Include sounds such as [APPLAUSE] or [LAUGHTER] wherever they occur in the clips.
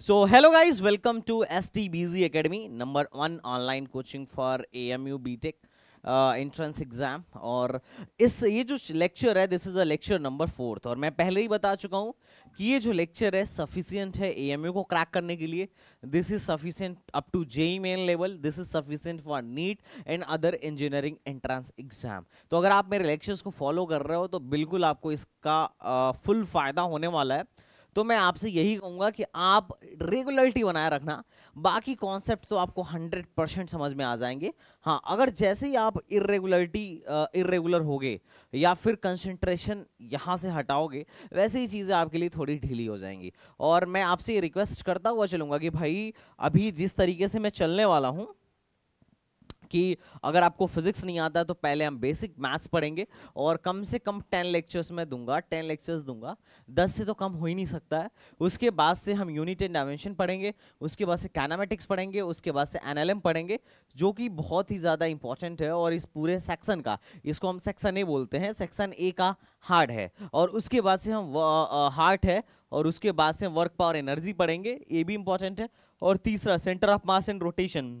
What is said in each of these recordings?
So hello guys welcome to S T B G academy number one online coaching for A M U B tech entrance exam और इस ये जो lecture है this is a lecture number fourth और मैं पहले ही बता चुका हूँ कि ये जो लेक्चर है सफिशियंट है ए एम यू को क्रैक करने के लिए this is sufficient up to JEE main level this is sufficient for NEET and other engineering entrance exam तो अगर आप मेरे लेक्चर्स को फॉलो कर रहे हो तो बिल्कुल आपको इसका फुल uh, फ़ायदा होने वाला है तो मैं आपसे यही कहूँगा कि आप रेगुलरिटी बनाए रखना बाकी कॉन्सेप्ट तो आपको 100 परसेंट समझ में आ जाएंगे हाँ अगर जैसे ही आप इरेगुलरिटी इरेगुलर हो गए या फिर कंसंट्रेशन यहाँ से हटाओगे वैसे ही चीज़ें आपके लिए थोड़ी ढीली हो जाएंगी और मैं आपसे ये रिक्वेस्ट करता हुआ चलूँगा कि भाई अभी जिस तरीके से मैं चलने वाला हूँ कि अगर आपको फिजिक्स नहीं आता तो पहले हम बेसिक मैथ्स पढ़ेंगे और कम से कम टेन लेक्चर्स में दूंगा टेन लेक्चर्स दूंगा दस से तो कम हो ही नहीं सकता है उसके बाद से हम यूनिट एंड डायमेंशन पढ़ेंगे उसके बाद से कैनामेटिक्स पढ़ेंगे उसके बाद से एनालम पढ़ेंगे जो कि बहुत ही ज़्यादा इंपॉर्टेंट है और इस पूरे सेक्शन का इसको हम सेक्शन ए बोलते हैं सेक्शन ए का हार्ड है और उसके बाद से हम हार्ट है और उसके बाद से वर्क पावर एनर्जी पढ़ेंगे ये भी इंपॉर्टेंट है और तीसरा centre of mass and rotation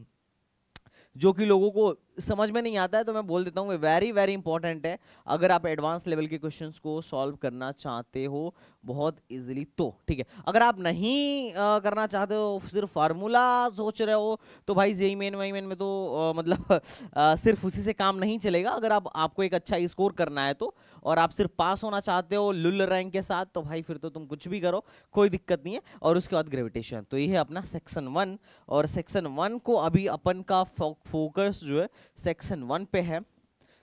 जो कि लोगों को समझ में नहीं आता है तो मैं बोल देता हूँ वेरी वेरी इंपॉर्टेंट है अगर आप एडवांस लेवल के क्वेश्चन को सॉल्व करना चाहते हो बहुत ईजिली तो ठीक है अगर आप नहीं आ, करना चाहते हो सिर्फ फार्मूला सोच रहे हो तो भाई जेई मेन वही मेन में तो आ, मतलब आ, [LAUGHS] सिर्फ उसी से काम नहीं चलेगा अगर आप आपको एक अच्छा स्कोर करना है तो और आप सिर्फ पास होना चाहते हो लुल रैंक के साथ तो भाई फिर तो तुम कुछ भी करो कोई दिक्कत नहीं है और उसके बाद ग्रेविटेशन तो ये है अपना सेक्शन वन और सेक्शन वन को अभी अपन का फोकस जो है सेक्शन वन पे है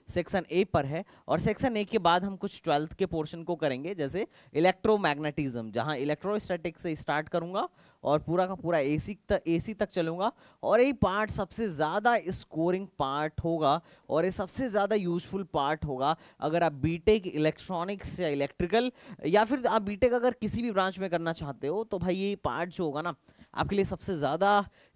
सेक्शन ए पर है और सेक्शन ए के बाद हम कुछ ट्वेल्थ के पोर्शन को करेंगे जैसे इलेक्ट्रोमैग्नेटिज्म जहां इलेक्ट्रोस्टैटिक से स्टार्ट करूंगा और पूरा का पूरा एसी तक एसी तक चलूँगा और ये पार्ट सबसे ज़्यादा स्कोरिंग पार्ट होगा और ये सबसे ज़्यादा यूजफुल पार्ट होगा अगर आप बीटेक इलेक्ट्रॉनिक्स या इलेक्ट्रिकल या फिर आप बीटेक अगर किसी भी ब्रांच में करना चाहते हो तो भाई ये पार्ट जो होगा ना आपके लिए सबसे ज़्यादा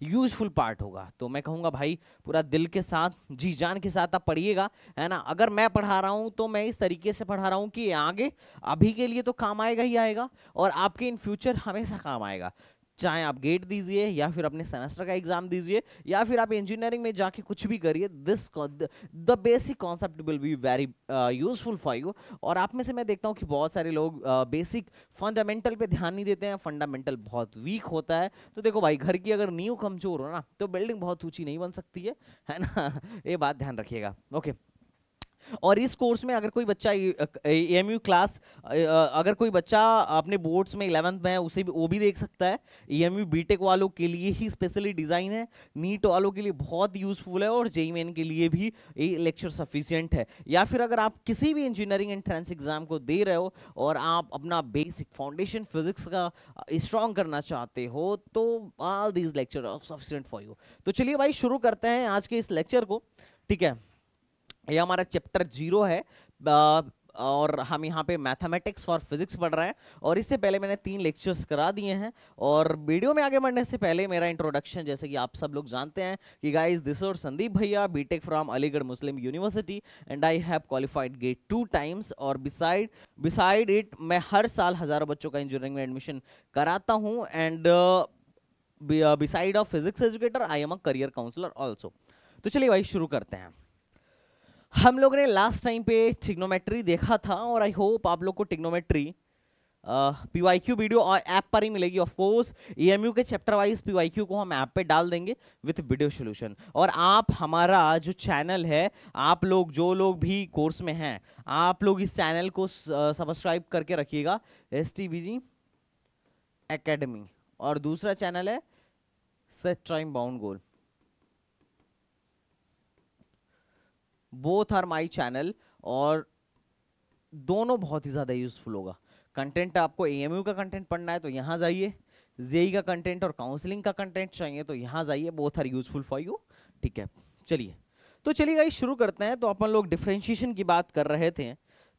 यूजफुल पार्ट होगा तो मैं कहूँगा भाई पूरा दिल के साथ जी जान के साथ आप पढ़िएगा है ना अगर मैं पढ़ा रहा हूँ तो मैं इस तरीके से पढ़ा रहा हूँ कि आगे अभी के लिए तो काम आएगा ही आएगा और आपके इन फ्यूचर हमेशा काम आएगा चाहे आप गेट दीजिए या फिर अपने सेमेस्टर का एग्जाम दीजिए या फिर आप इंजीनियरिंग में जाके कुछ भी करिए this the basic concept will be very useful for you और आप में से मैं देखता हूँ कि बहुत सारे लोग बेसिक uh, फंडामेंटल पे ध्यान नहीं देते हैं फंडामेंटल बहुत वीक होता है तो देखो भाई घर की अगर नींव कमजोर हो ना तो बिल्डिंग बहुत ऊँची नहीं बन सकती है है ना [LAUGHS] ये बात ध्यान रखिएगा ओके okay. और इस कोर्स में अगर कोई बच्चा ए एम क्लास अगर कोई बच्चा अपने बोर्ड्स में इलेवंथ में उसे भी वो भी देख सकता है E M U B tech वालों के लिए ही स्पेशली डिज़ाइन है नीट वालों के लिए बहुत यूज़फुल है और जेई मेन e e के लिए भी ये लेक्चर सफिशियंट है या फिर अगर आप किसी भी इंजीनियरिंग एंट्रेंस एग्ज़ाम को दे रहे हो और आप अपना बेसिक फाउंडेशन फिजिक्स का स्ट्रॉन्ग करना चाहते हो तो all these lecture sufficient for you तो चलिए भाई शुरू करते हैं आज के इस लेक्चर को ठीक है ये हमारा चैप्टर जीरो है आ, और हम यहाँ पे मैथमेटिक्स और फिजिक्स पढ़ रहे हैं और इससे पहले मैंने तीन लेक्चर्स करा दिए हैं और वीडियो में आगे बढ़ने से पहले मेरा इंट्रोडक्शन जैसे कि आप सब लोग जानते हैं कि गाइस दिस और संदीप भैया BTech from Aligarh Muslim University and I have qualified GATE two times और बिसाइड बिसाइड इट मैं हर साल हज़ारों बच्चों का इंजीनियरिंग में एडमिशन कराता हूँ and beside of physics educator I am a career counsellor also तो चलिए भाई शुरू करते हैं हम लोग ने लास्ट टाइम पे टिग्नोमेट्री देखा था और आई होप आप लोग को trigonometry P Y Q video और ऐप पर ही मिलेगी ऑफ कोर्स यू के chapter wise P Y Q को हम ऐप पे डाल देंगे विथ वीडियो सोल्यूशन और आप हमारा जो चैनल है आप लोग जो लोग भी कोर्स में हैं आप लोग इस चैनल को सब्सक्राइब करके रखिएगा S T B G academy और दूसरा चैनल है set time bound goal both are my channel और दोनों बहुत ही ज़्यादा यूजफुल होगा कंटेंट आपको ए का कंटेंट पढ़ना है तो यहाँ जाइए जेई e e का कंटेंट और काउंसलिंग का कंटेंट चाहिए तो यहाँ जाइए both are useful for you ठीक है चलिए तो चलिए आइए शुरू करते हैं तो अपन लोग डिफ्रेंशिएशन की बात कर रहे थे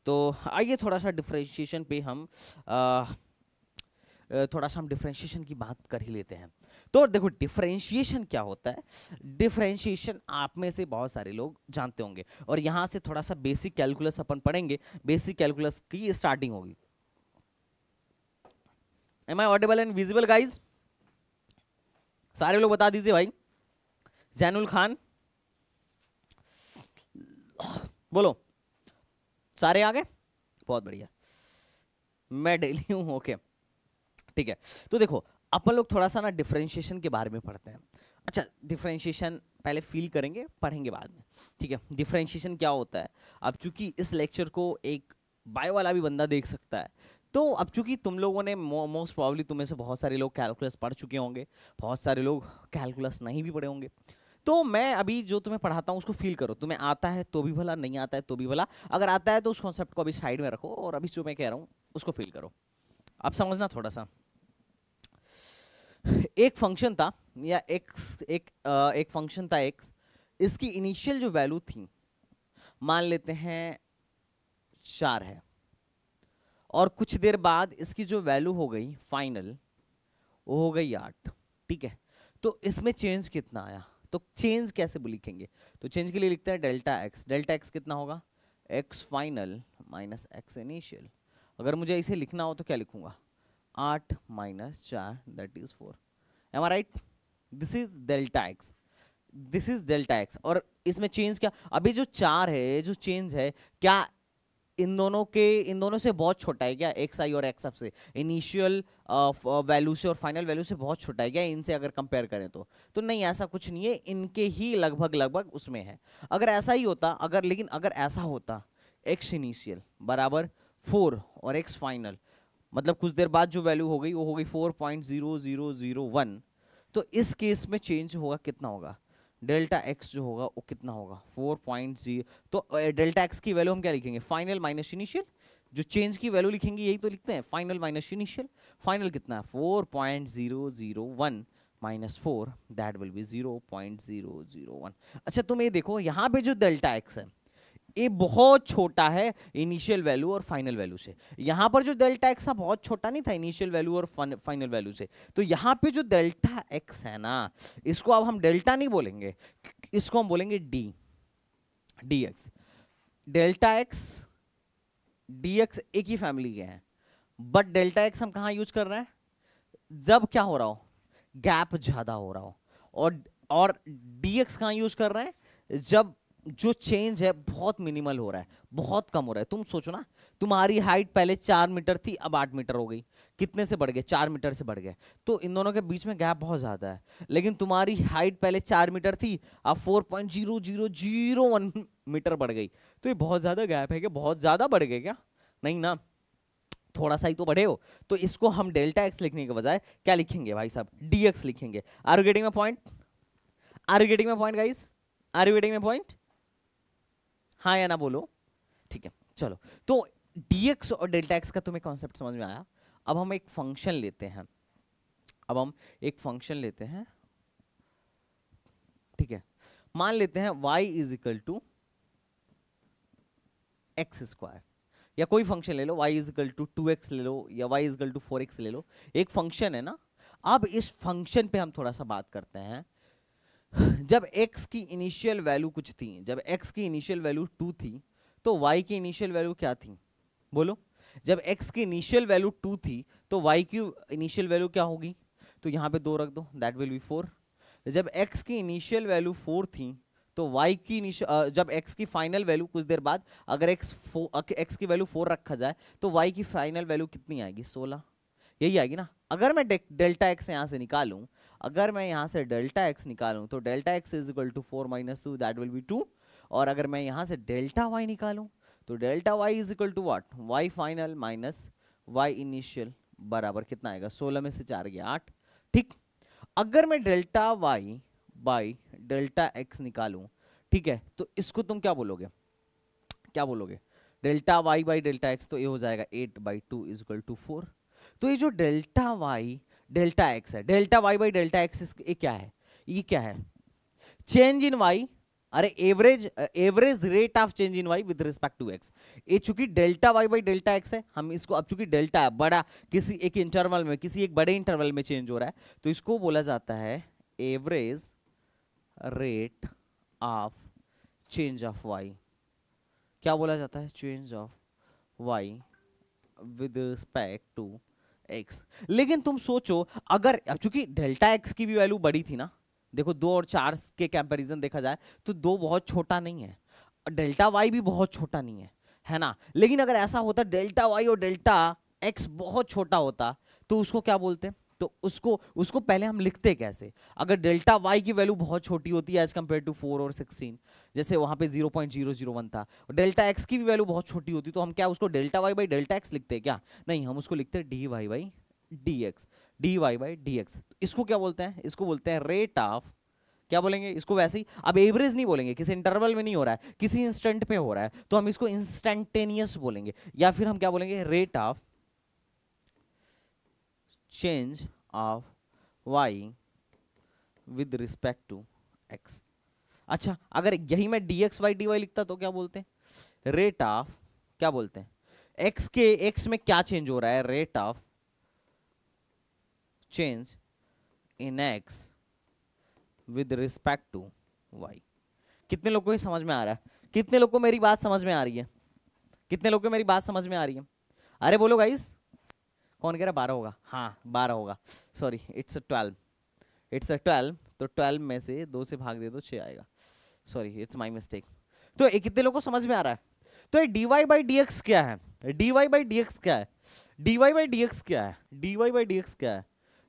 तो आइए थोड़ा सा डिफ्रेंशिएशन पे हम आ, थोड़ा सा हम डिफ्रेंशिएशन की बात कर ही लेते हैं तो देखो डिफ्रेंशिएशन क्या होता है डिफ्रेंशिएशन आप में से बहुत सारे लोग जानते होंगे और यहाँ से थोड़ा सा बेसिक कैलकुलस अपन पढ़ेंगे बेसिक कैलकुलस की स्टार्टिंग होगी am I audible and visible guys सारे लोग बता दीजिए भाई जैनुल खान बोलो सारे आ गए बहुत बढ़िया मैं डेली हूँ ओके ठीक है तो देखो अपन लोग थोड़ा सा ना डिफ्रेंशिएशन के बारे में पढ़ते हैं अच्छा डिफ्रेंशिएशन पहले फील करेंगे पढ़ेंगे बाद में ठीक है डिफ्रेंशिएशन क्या होता है अब चूंकि इस लेक्चर को एक बायो वाला भी बंदा देख सकता है तो अब चूंकि तुम लोगों ने मोस्ट प्रॉब्ली तुम्हें से बहुत सारे लोग कैलकुलस पढ़ चुके होंगे बहुत सारे लोग कैलकुलस नहीं भी पढ़े होंगे तो मैं अभी जो तुम्हें पढ़ाता हूँ उसको फील करो तुम्हें आता है तो भी भला नहीं आता है तो भी भला अगर आता है तो उस कॉन्सेप्ट को अभी साइड में रखो और अभी जो मैं कह रहा हूँ उसको फील करो अब समझना थोड़ा सा एक फंक्शन था या एक्स एक एक फंक्शन था एक्स इसकी इनिशियल जो वैल्यू थी मान लेते हैं चार है और कुछ देर बाद इसकी जो वैल्यू हो गई फाइनल वो हो गई आठ ठीक है तो इसमें चेंज कितना आया तो चेंज कैसे लिखेंगे तो चेंज के लिए लिखते हैं डेल्टा एक्स डेल्टा एक्स कितना होगा x final minus x initial अगर मुझे इसे लिखना हो तो क्या लिखूंगा आठ माइनस चार that is four am are right this is delta x this is delta x और इसमें चेंज क्या अभी जो चार है जो चेंज है क्या इन दोनों के इन दोनों से बहुत छोटा है क्या एक्स आई और एक्स एफ से इनिशियल वैल्यू से और फाइनल वैल्यू से बहुत छोटा है क्या इनसे अगर कंपेयर करें तो तो नहीं ऐसा कुछ नहीं है इनके ही लगभग लगभग उसमें है अगर ऐसा ही होता अगर लेकिन अगर ऐसा होता एक्स इनिशियल बराबर फोर और एक्स फाइनल मतलब कुछ देर बाद जो वैल्यू हो गई वो हो गई four point zero zero zero one तो इस केस में चेंज होगा कितना होगा डेल्टा एक्स जो होगा वो कितना होगा फोर पॉइंट जीरो तो डेल्टा एक्स की वैल्यू हम क्या लिखेंगे फाइनल माइनस इनिशियल जो चेंज की वैल्यू लिखेंगे यही तो लिखते हैं फाइनल माइनस इनिशियल फाइनल कितना है four point zero zero one minus four that will be zero point zero zero one अच्छा तुम ये देखो यहाँ पे जो डेल्टा एक्स है ये बहुत छोटा है इनिशियल वैल्यू और फाइनल वैल्यू से यहाँ पर जो डेल्टा एक्स था बहुत छोटा नहीं था इनिशियल वैल्यू और फाइनल वैल्यू से तो यहाँ पे जो डेल्टा एक्स है ना इसको अब हम डेल्टा नहीं बोलेंगे इसको हम बोलेंगे d d x delta x d x एक ही फैमिली के हैं बट डेल्टा एक्स हम कहाँ यूज कर रहे हैं जब क्या हो रहा हो गैप ज़्यादा हो रहा हो और डी एक्स कहाँ यूज कर रहे हैं जब जो चेंज है बहुत मिनिमल हो रहा है बहुत कम हो रहा है तुम सोचो ना तुम्हारी हाइट पहले चार मीटर थी अब आठ मीटर हो गई कितने से बढ़ गए चार मीटर से बढ़ गए तो इन दोनों के बीच में गैप बहुत ज़्यादा है लेकिन तुम्हारी हाइट पहले चार मीटर थी अब four point zero zero zero one metre बढ़ गई तो ये बहुत ज़्यादा गैप है क्या बहुत ज़्यादा बढ़ गए क्या नहीं ना थोड़ा सा ही तो बढ़े हो तो इसको हम डेल्टा एक्स लिखने के बजाय क्या लिखेंगे भाई साहब डी एक्स लिखेंगे are getting my point are getting my point guys are getting my point हाँ या ना बोलो ठीक है चलो तो डीएक्स और डेल्टा एक्स का तुम्हें कॉन्सेप्ट समझ में आया अब हम एक फंक्शन लेते हैं अब हम एक फंक्शन लेते हैं ठीक है मान लेते हैं y is equal to x square या कोई फंक्शन ले लो y is equal to two x ले लो या y is equal to four x ले लो एक फंक्शन है ना अब इस फंक्शन पे हम थोड़ा सा बात करते हैं जब x की इनिशियल वैल्यू कुछ थी जब x की इनिशियल वैल्यू टू थी तो y की इनिशियल वैल्यू क्या थी बोलो जब x की इनिशियल वैल्यू टू थी तो y की इनिशियल वैल्यू क्या होगी तो यहाँ पे दो रख दो दैट विल बी फोर जब x की इनिशियल वैल्यू फोर थी तो y की इनिशियल जब x की फाइनल वैल्यू कुछ देर बाद अगर x x की वैल्यू फोर रखा जाए तो y की फाइनल वैल्यू कितनी आएगी सोलह यही आएगी ना अगर मैं डेल्टा एक्स यहाँ से निकालूँ अगर मैं यहाँ से डेल्टा एक्स निकालूँ तो delta x is equal to four minus two that will be two और अगर मैं यहाँ से डेल्टा वाई निकालूँ तो delta y is equal to what y final minus y initial बराबर कितना आएगा सोलह में से चार गया आठ ठीक अगर मैं delta y by delta x निकालूं ठीक है तो इसको तुम क्या बोलोगे क्या बोलोगे delta y by delta x तो ये हो जाएगा eight by two equal to four तो ये जो डेल्टा वाई डेल्टा एक्स है delta y by delta x ये क्या है ये क्या है चेंज इन वाई अरे average average rate of change in y with respect to x ये चूंकि delta y by delta x है हम इसको अब चूंकि डेल्टा है बड़ा किसी एक इंटरवल में किसी एक बड़े इंटरवल में चेंज हो रहा है तो इसको बोला जाता है average rate of change of y क्या बोला जाता है change of y with respect to x लेकिन तुम सोचो अगर अब चूंकि डेल्टा एक्स की भी वैल्यू बड़ी थी ना देखो दो और चार के कंपैरिजन देखा जाए तो दो बहुत छोटा नहीं है डेल्टा वाई भी बहुत छोटा नहीं है है ना लेकिन अगर ऐसा होता डेल्टा वाई और डेल्टा एक्स बहुत छोटा होता तो उसको क्या बोलते हैं तो उसको उसको पहले हम लिखते कैसे अगर डेल्टा वाई की वैल्यू बहुत छोटी होती है एज कम्पेयर टू फोर और सिक्सटीन जैसे वहाँ पे zero point zero zero one था डेल्टा एक्स की भी वैल्यू बहुत छोटी होती तो हम क्या उसको delta y by delta x लिखते क्या नहीं हम उसको लिखते d y by d x d y by d x इसको क्या बोलते हैं इसको बोलते हैं रेट ऑफ क्या बोलेंगे इसको वैसे ही अब एवरेज नहीं बोलेंगे किसी इंटरवल में नहीं हो रहा है किसी इंस्टेंट पे हो रहा है तो हम इसको इंस्टेंटेनियस बोलेंगे या फिर हम क्या बोलेंगे rate of change of y with respect to x अच्छा अगर यही मैं d x y d y लिखता तो क्या बोलते हैं रेट ऑफ क्या बोलते हैं एक्स के एक्स में क्या चेंज हो रहा है rate of change in x with respect to y कितने लोगों को ये समझ में आ रहा है कितने लोगों को मेरी बात समझ में आ रही है कितने लोगों को मेरी बात समझ में आ रही है अरे बोलो गाइस कौन कह रहा बारह होगा हाँ बारह होगा sorry it's twelve it's twelve तो ट्वेल्व में से दो से भाग दे दो छः आएगा सॉरी इट्स माई मिस्टेक तो कितने लोगों को समझ में आ रहा है तो ये d y by d x क्या है d y by d x क्या है d y by d x क्या है d y by d x क्या है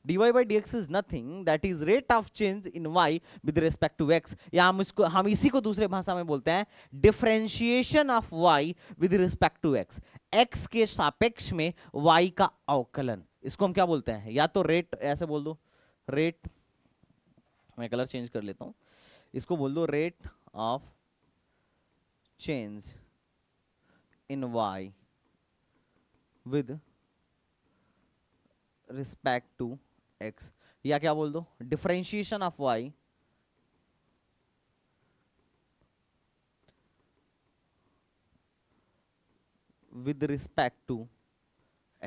dy by dx is nothing that is rate of change in y with respect to x या हम इसको हम इसी को दूसरे भाषा में बोलते हैं differentiation of y with respect to x x के सापेक्ष में y का अवकलन इसको हम क्या बोलते हैं या तो रेट ऐसे बोल दो रेट मैं कलर चेंज कर लेता हूँ इसको बोल दो rate of change in y with respect to x या क्या बोल दो differentiation of y with respect to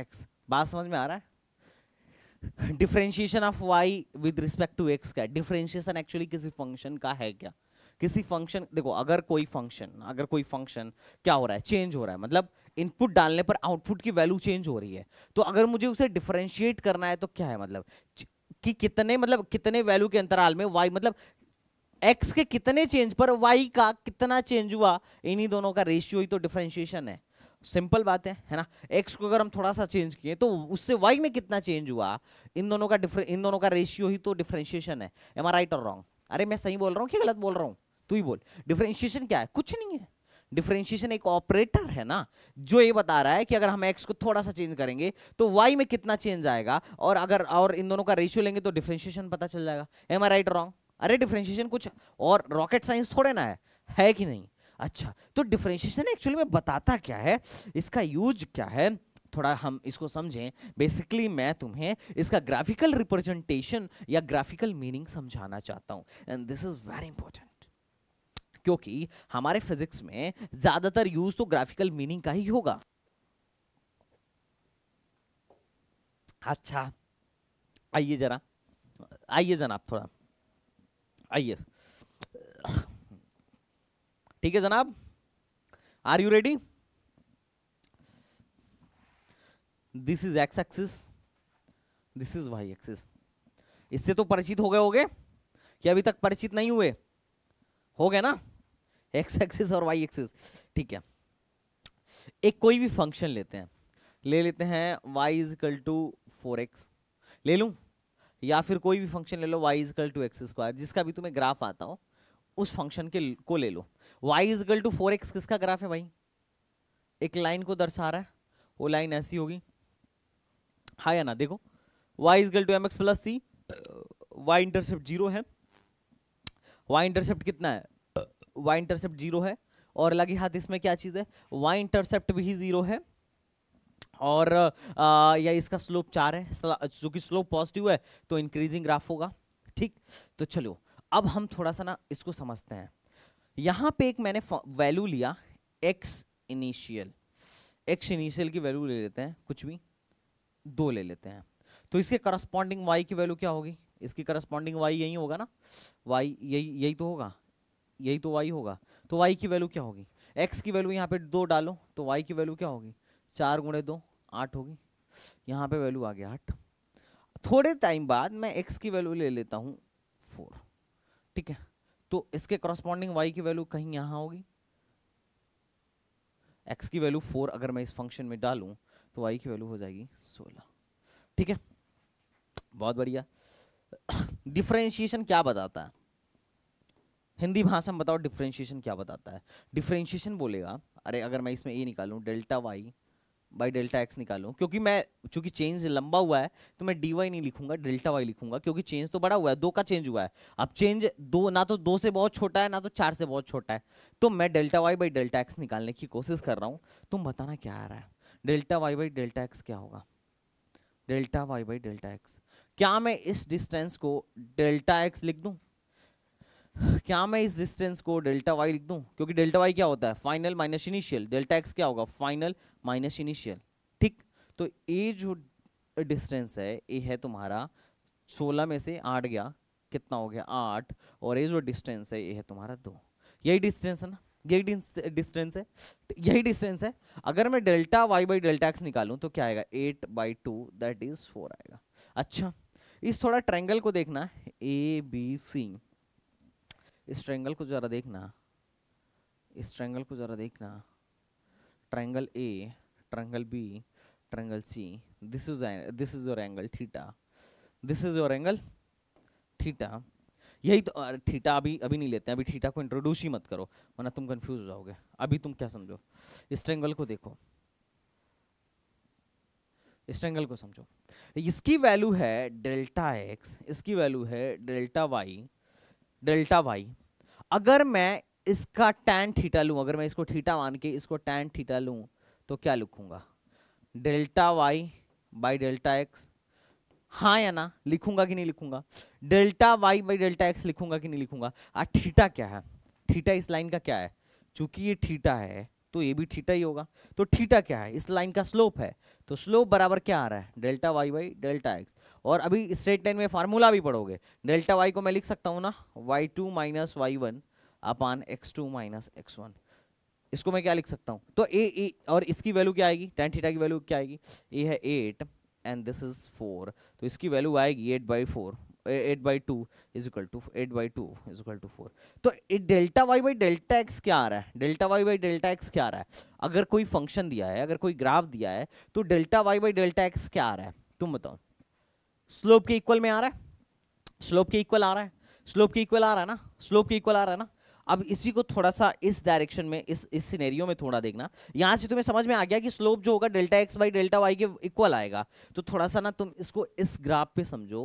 x बात समझ में आ रहा है differentiation of y with respect to x का डिफ्रेंशिएशन एक्चुअली किसी फंक्शन का है क्या किसी फंक्शन देखो अगर कोई फंक्शन अगर कोई फंक्शन क्या हो रहा है चेंज हो रहा है मतलब इनपुट डालने पर आउटपुट की वैल्यू चेंज हो रही है तो अगर मुझे उसे डिफ्रेंशिएट करना है तो क्या है मतलब कि कितने मतलब कितने वैल्यू के अंतराल में वाई मतलब एक्स के कितने चेंज पर वाई का कितना चेंज हुआ इन्हीं दोनों का रेशियो ही तो डिफ्रेंशिएशन है सिंपल बात है है ना एक्स को अगर हम थोड़ा सा चेंज किए तो उससे वाई में कितना चेंज हुआ इन दोनों का इन दोनों का रेशियो ही तो डिफ्रेंशिएशन है एम आर राइट और रॉन्ग अरे मैं सही बोल रहा हूँ कि गलत बोल रहा हूँ तू ही बोल डिफ्रेंशिएशन क्या है कुछ नहीं है डिफरेंशिएशन एक ऑपरेटर है ना जो ये बता रहा है कि अगर हम एक्स को थोड़ा सा चेंज करेंगे तो वाई में कितना चेंज आएगा और अगर और इन दोनों का रेशियो लेंगे तो डिफरेंशिएशन पता चल जाएगा एम आई राइट रॉन्ग अरे डिफरेंशिएशन कुछ और रॉकेट साइंस थोड़े ना है है कि नहीं अच्छा तो डिफरेंशिएशन एक्चुअली में बताता क्या है इसका यूज क्या है थोड़ा हम इसको समझें बेसिकली मैं तुम्हें इसका ग्राफिकल रिप्रेजेंटेशन या ग्राफिकल मीनिंग समझाना चाहता हूँ and this is very important क्योंकि हमारे फिजिक्स में ज्यादातर यूज तो ग्राफिकल मीनिंग का ही होगा अच्छा आइए जरा आइए जनाब थोड़ा आइए ठीक है जनाब are you ready this is x axis this is y axis इससे तो परिचित हो गए होगे कि अभी तक परिचित नहीं हुए हो गए ना एक्स एक्सिस और वाई एक्सिस ठीक है एक कोई भी फंक्शन लेते हैं ले लेते हैं y is equal to four x ले लूँ या फिर कोई भी फंक्शन ले लो y is equal to x square जिसका भी तुम्हें ग्राफ आता हो उस फंक्शन के को ले लो y is equal to four x किसका ग्राफ है भाई एक लाइन को दर्शा रहा है वो लाइन ऐसी होगी हाँ या ना देखो y equal to m x plus c y intercept zero है वाई इंटरसेप्ट कितना है वाई इंटरसेप्ट जीरो है और लगे हाथ इसमें क्या चीज़ है वाई इंटरसेप्ट भी जीरो है और आ, या इसका स्लोप चार है जो कि स्लोप पॉजिटिव है तो इंक्रीजिंग ग्राफ होगा ठीक तो चलो अब हम थोड़ा सा ना इसको समझते हैं यहाँ पे एक मैंने वैल्यू लिया एक्स इनिशियल एक्स इनिशियल की वैल्यू ले लेते हैं कुछ भी दो ले लेते हैं तो इसके करस्पॉन्डिंग वाई की वैल्यू क्या होगी इसकी करस्पॉन्डिंग वाई यही होगा ना वाई यही यही तो होगा यही तो वाई होगा तो वाई की वैल्यू क्या होगी एक्स की वैल्यू यहाँ पे दो डालो तो वाई की वैल्यू क्या होगी चार गुणे दो आठ होगी यहाँ पे वैल्यू आ गया आठ थोड़े टाइम बाद मैं एक्स की वैल्यू ले लेता हूँ फोर ठीक है तो इसके करस्पॉन्डिंग वाई की वैल्यू कहीं यहाँ होगी एक्स की वैल्यू फोर अगर मैं इस फंक्शन में डालूँ तो वाई की वैल्यू हो जाएगी सोलह ठीक है बहुत बढ़िया डिफ्रेंशिएशन [COUGHS] क्या बताता है हिंदी भाषा में बताओ डिफ्रेंशिएशन क्या बताता है डिफ्रेंशिएशन बोलेगा अरे अगर मैं इसमें ए निकालूँ delta y by delta x निकालूँ क्योंकि मैं चूंकि चेंज लंबा हुआ है तो मैं डी वाई नहीं लिखूंगा डेल्टा वाई लिखूंगा क्योंकि चेंज तो बड़ा हुआ है दो का चेंज हुआ है अब चेंज दो ना तो दो से बहुत छोटा है ना तो चार से बहुत छोटा है तो मैं delta y by delta x निकालने की कोशिश कर रहा हूँ तुम बताना क्या आ रहा है delta y by delta x क्या होगा delta y by delta x क्या मैं इस डिस्टेंस को डेल्टा एक्स लिख दूँ क्या मैं इस डिस्टेंस को डेल्टा वाई लिख दूं क्योंकि डेल्टा वाई क्या होता है final minus initial delta x क्या होगा फाइनल माइनस इनिशियल ठीक तो ये जो डिस्टेंस है ये है तुम्हारा सोलह में से आठ गया कितना हो गया आठ और ये जो डिस्टेंस है ये है तुम्हारा दो यही डिस्टेंस है ना यही डिस्टेंस है तो यही डिस्टेंस है अगर मैं delta y by delta x निकालूं तो क्या आएगा eight by two that is four आएगा अच्छा इस थोड़ा ट्रैंगल को देखना ए बी सी इस ट्रैंगल को ज़रा देखना इस ट्रैंगल को ज़रा देखना triangle A triangle B triangle C this is this is your angle theta this is your angle theta यही तो थीटा अभी अभी नहीं लेते हैं अभी थीटा को इंट्रोड्यूस ही मत करो वरना तुम कंफ्यूज हो जाओगे अभी तुम क्या समझो इस ट्रैंगल को देखो इस ट्रैंगल को समझो इसकी वैल्यू है डेल्टा एक्स इसकी वैल्यू है डेल्टा वाई डेल्टा वाई अगर मैं इसका टैन थीटा लूँ अगर मैं इसको थीटा मान के इसको टैन थीटा लूँ तो क्या लिखूँगा delta y by delta x हाँ या ना लिखूंगा कि नहीं लिखूंगा delta y by delta x लिखूंगा कि नहीं लिखूंगा आ थीटा क्या है थीटा इस लाइन का क्या है चूंकि ये थीटा है तो ये भी थीटा ही होगा तो थीटा क्या है इस लाइन का स्लोप है तो स्लोप बराबर क्या आ रहा है delta y by delta x और अभी स्ट्रेट लाइन में फार्मूला भी पढ़ोगे डेल्टा वाई को मैं लिख सकता हूँ ना y two minus y one upon x two minus x one इसको मैं क्या लिख सकता हूँ तो ए ए और इसकी वैल्यू क्या आएगी टेन थीटा की वैल्यू क्या आएगी ए है eight and this is four तो इसकी वैल्यू आएगी eight by four eight by two is equal to eight by two is equal to four तो delta y by delta x क्या आ रहा है delta y by delta x क्या आ रहा है अगर कोई फंक्शन दिया है अगर कोई ग्राफ दिया है तो delta y by delta x क्या आ रहा है तुम बताओ स्लोप के इक्वल में आ रहा है स्लोप के इक्वल आ रहा है स्लोप के इक्वल आ रहा है ना स्लोप के इक्वल आ रहा है ना अब इसी को थोड़ा सा इस डायरेक्शन में इस इस सिनेरियो में थोड़ा देखना यहाँ से तुम्हें समझ में आ गया कि स्लोप जो होगा delta x by delta y के इक्वल आएगा तो थोड़ा सा ना तुम इसको इस ग्राफ पे समझो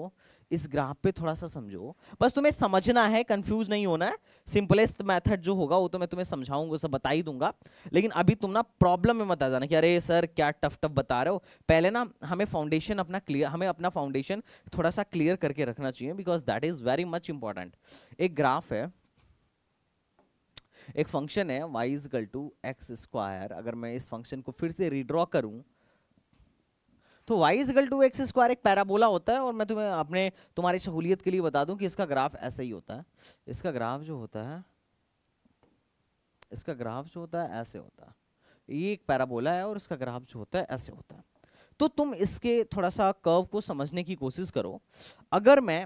इस ग्राफ पे थोड़ा सा समझो बस तुम्हें समझना है कंफ्यूज नहीं होना है सिंपलेस्ट मेथड जो होगा वो तो मैं तुम्हें समझाऊंगा सब बता ही दूंगा लेकिन अभी तुम ना प्रॉब्लम में मत आ जाना कि अरे सर क्या टफ टफ बता रहे हो पहले ना हमें फाउंडेशन अपना क्लियर हमें अपना फाउंडेशन थोड़ा सा क्लियर करके रखना चाहिए because that is very much important एक ग्राफ है एक फंक्शन है y equal to x square अगर मैं इस फंक्शन को फिर से रिड्रॉ करूं तो y equal to x square एक पैराबोला होता है और मैं तुम्हें अपने तुम्हारी सहूलियत के लिए बता दूं कि इसका ग्राफ ऐसा ही होता है इसका ग्राफ जो होता है इसका ग्राफ जो होता है ऐसे होता है ये एक पैराबोला है और इसका ग्राफ जो होता है ऐसे होता है तो तुम इसके थोड़ा सा कर्व को समझने की कोशिश करो अगर मैं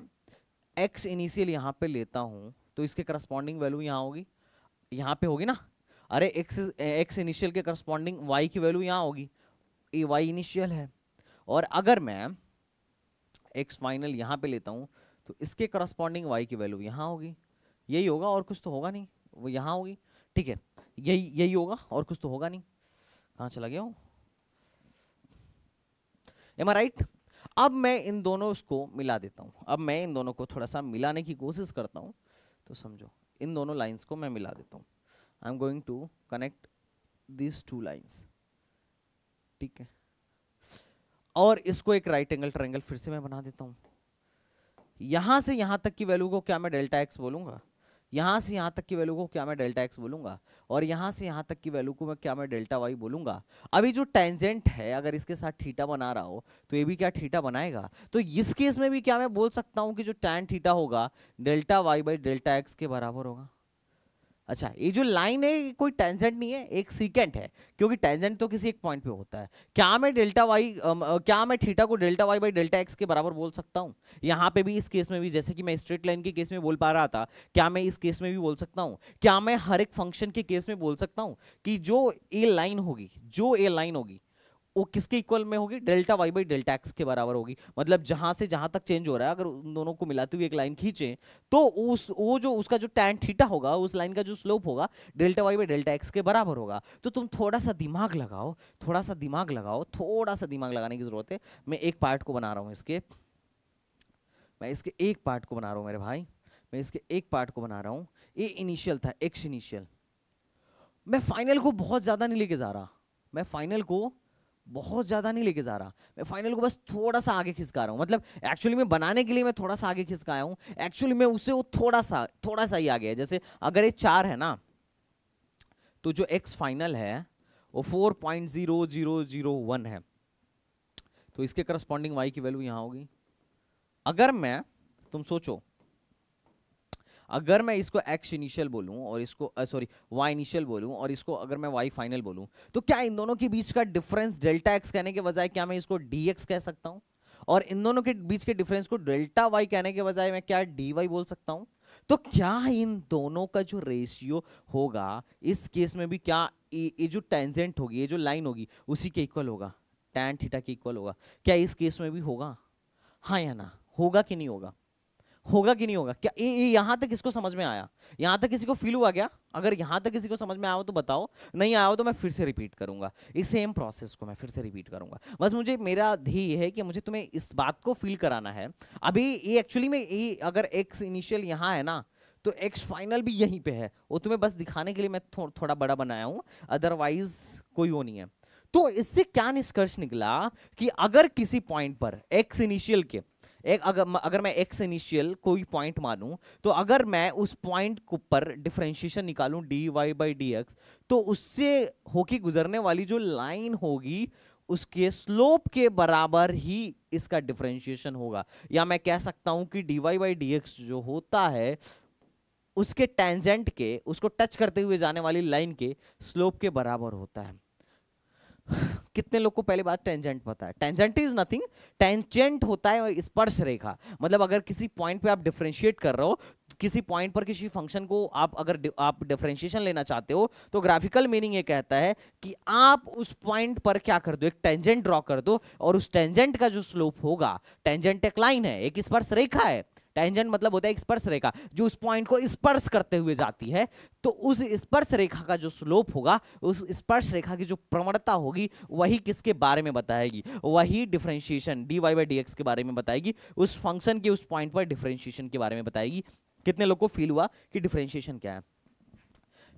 एक्स इनिशियल यहाँ पर लेता हूँ तो इसके करस्पॉन्डिंग वैल्यू यहाँ होगी यहाँ पे होगी ना अरे एक्स एक्स इनिशियल के करस्पॉन्डिंग वाई की वैल्यू यहाँ होगी ये वाई इनिशियल है और अगर मैं एक्स फाइनल यहाँ पे लेता हूँ तो इसके करस्पॉन्डिंग वाई की वैल्यू यहाँ होगी यही होगा और कुछ तो होगा नहीं वो यहाँ होगी ठीक है यही यही होगा और कुछ तो होगा नहीं कहाँ चला गया हूँ एम राइट अब मैं इन दोनों को मिला देता हूँ अब मैं इन दोनों को थोड़ा सा मिलाने की कोशिश करता हूँ तो समझो इन दोनों लाइन्स को मैं मिला देता हूँ I am going to connect this two lines ठीक है और इसको एक राइट एंगल ट्राइंगल फिर से मैं बना देता हूँ यहाँ से यहाँ तक की वैल्यू को क्या मैं डेल्टा एक्स बोलूँगा यहाँ से यहाँ तक की वैल्यू को क्या मैं डेल्टा एक्स बोलूँगा और यहाँ से यहाँ तक की वैल्यू को मैं क्या मैं डेल्टा वाई बोलूँगा अभी जो टेंजेंट है अगर इसके साथ थीटा बना रहा हो तो ये भी क्या थीटा बनाएगा तो इस केस में भी क्या मैं बोल सकता हूँ कि जो टैन थीटा होगा delta y by delta x के बराबर होगा अच्छा ये जो लाइन है कोई टेंजेंट नहीं है एक सीकेंट है क्योंकि टेंजेंट तो किसी एक पॉइंट पे होता है क्या मैं डेल्टा वाई क्या मैं थीटा को delta y by delta x के बराबर बोल सकता हूँ यहाँ पे भी इस केस में भी जैसे कि मैं स्ट्रेट लाइन के केस में बोल पा रहा था क्या मैं इस केस में भी बोल सकता हूँ क्या मैं हर एक फंक्शन के केस में बोल सकता हूँ कि जो ए लाइन होगी जो ए लाइन होगी वो किसके इक्वल में होगी delta y by delta x के बराबर होगी मतलब जहां से जहां तक चेंज हो रहा है अगर उन दोनों को मिलाते तो हुए एक लाइन खींचे तो उस वो जो उसका जो टैन थीटा होगा उस लाइन का जो स्लोप होगा delta y by delta x के बराबर होगा तो तुम थोड़ा सा दिमाग लगाओ थोड़ा सा दिमाग लगाओ थोड़ा सा दिमाग लगाने की जरूरत है मैं एक पार्ट को बना रहा हूँ इसके मैं इसके एक पार्ट को बना रहा हूँ मेरे भाई मैं इसके एक पार्ट को बना रहा हूँ ये इनिशियल था एक्स इनिशियल मैं फाइनल को बहुत ज़्यादा नहीं लेके जा रहा मैं फाइनल को बहुत ज़्यादा नहीं लेके जा रहा मैं फाइनल को बस थोड़ा सा आगे खिसका रहा हूँ मतलब एक्चुअली मैं बनाने के लिए मैं थोड़ा सा आगे खिसकाया हूँ एक्चुअली मैं उसे वो थोड़ा सा थोड़ा सा ही आगे है जैसे अगर ये चार है ना तो जो एक्स फाइनल है वो four point zero zero zero one है तो इसके करस्पॉन्डिंग वाई की वैल्यू यहाँ होगी अगर मैं तुम सोचो अगर मैं इसको एक्स इनिशियल बोलूँ और इसको सॉरी वाई इनिशियल बोलूँ और इसको अगर मैं वाई फाइनल बोलूँ तो क्या इन दोनों के बीच का डिफरेंस डेल्टा एक्स कहने के बजाय क्या मैं इसको डी कह सकता हूँ और इन दोनों के बीच के डिफरेंस को डेल्टा वाई कहने के बजाय मैं क्या डी बोल सकता हूँ तो क्या इन दोनों का जो रेशियो होगा इस केस में भी क्या ये जो टेंजेंट होगी ये जो लाइन होगी उसी के इक्वल होगा टैन थीटा के इक्वल होगा क्या इस केस में भी होगा हाँ या ना होगा कि नहीं होगा होगा कि नहीं होगा क्या यहाँ तक किसको समझ में आया यहाँ तक किसी को फील हुआ क्या अगर यहाँ तक किसी को समझ में आया हो तो बताओ नहीं आया हो तो मैं फिर से रिपीट करूंगा इस सेम प्रोसेस को मैं फिर से रिपीट करूंगा बस मुझे मेरा ध्येय है कि मुझे तुम्हें इस बात को फील कराना है अभी ये एक्चुअली में ये अगर एक्स इनिशियल यहाँ है ना तो एक्स फाइनल भी यहीं पे है वो तुम्हें बस दिखाने के लिए मैं थो, थोड़ा बड़ा बनाया हूँ अदरवाइज कोई वो नहीं है तो इससे क्या निष्कर्ष निकला कि अगर किसी पॉइंट पर एक्स इनिशियल के एक अगर अगर मैं एक्स इनिशियल कोई पॉइंट मानूं तो अगर मैं उस पॉइंट पर डिफ्रेंशिएशन निकालूं d y by d x तो उससे होके गुजरने वाली जो लाइन होगी उसके स्लोप के बराबर ही इसका डिफ्रेंशिएशन होगा या मैं कह सकता हूं कि d y by d x जो होता है उसके टेंजेंट के उसको टच करते हुए जाने वाली लाइन के स्लोप के बराबर होता है कितने लोग को पहले बात टेंजेंट पता है टेंजेंट इज नथिंग टेंजेंट होता है स्पर्श रेखा मतलब अगर किसी पॉइंट पे आप डिफ्रेंशिएट कर रहे हो किसी पॉइंट पर किसी फंक्शन को आप अगर आप डिफ्रेंशिएशन लेना चाहते हो तो ग्राफिकल मीनिंग ये कहता है कि आप उस पॉइंट पर क्या कर दो एक टेंजेंट ड्रॉ कर दो और उस टेंजेंट का जो स्लोप होगा टेंजेंट एक लाइन है एक स्पर्श रेखा है टेंजेंट मतलब होता है स्पर्श रेखा जो उस पॉइंट को स्पर्श करते हुए जाती है तो उस स्पर्श रेखा का जो स्लोप होगा उस स्पर्श रेखा की जो प्रवणता होगी वही किसके बारे में बताएगी वही differentiation d y by d x के बारे में बताएगी उस फंक्शन के उस पॉइंट पर डिफ्रेंशिएशन के बारे में बताएगी कितने लोग को फील हुआ कि डिफ्रेंशिएशन क्या है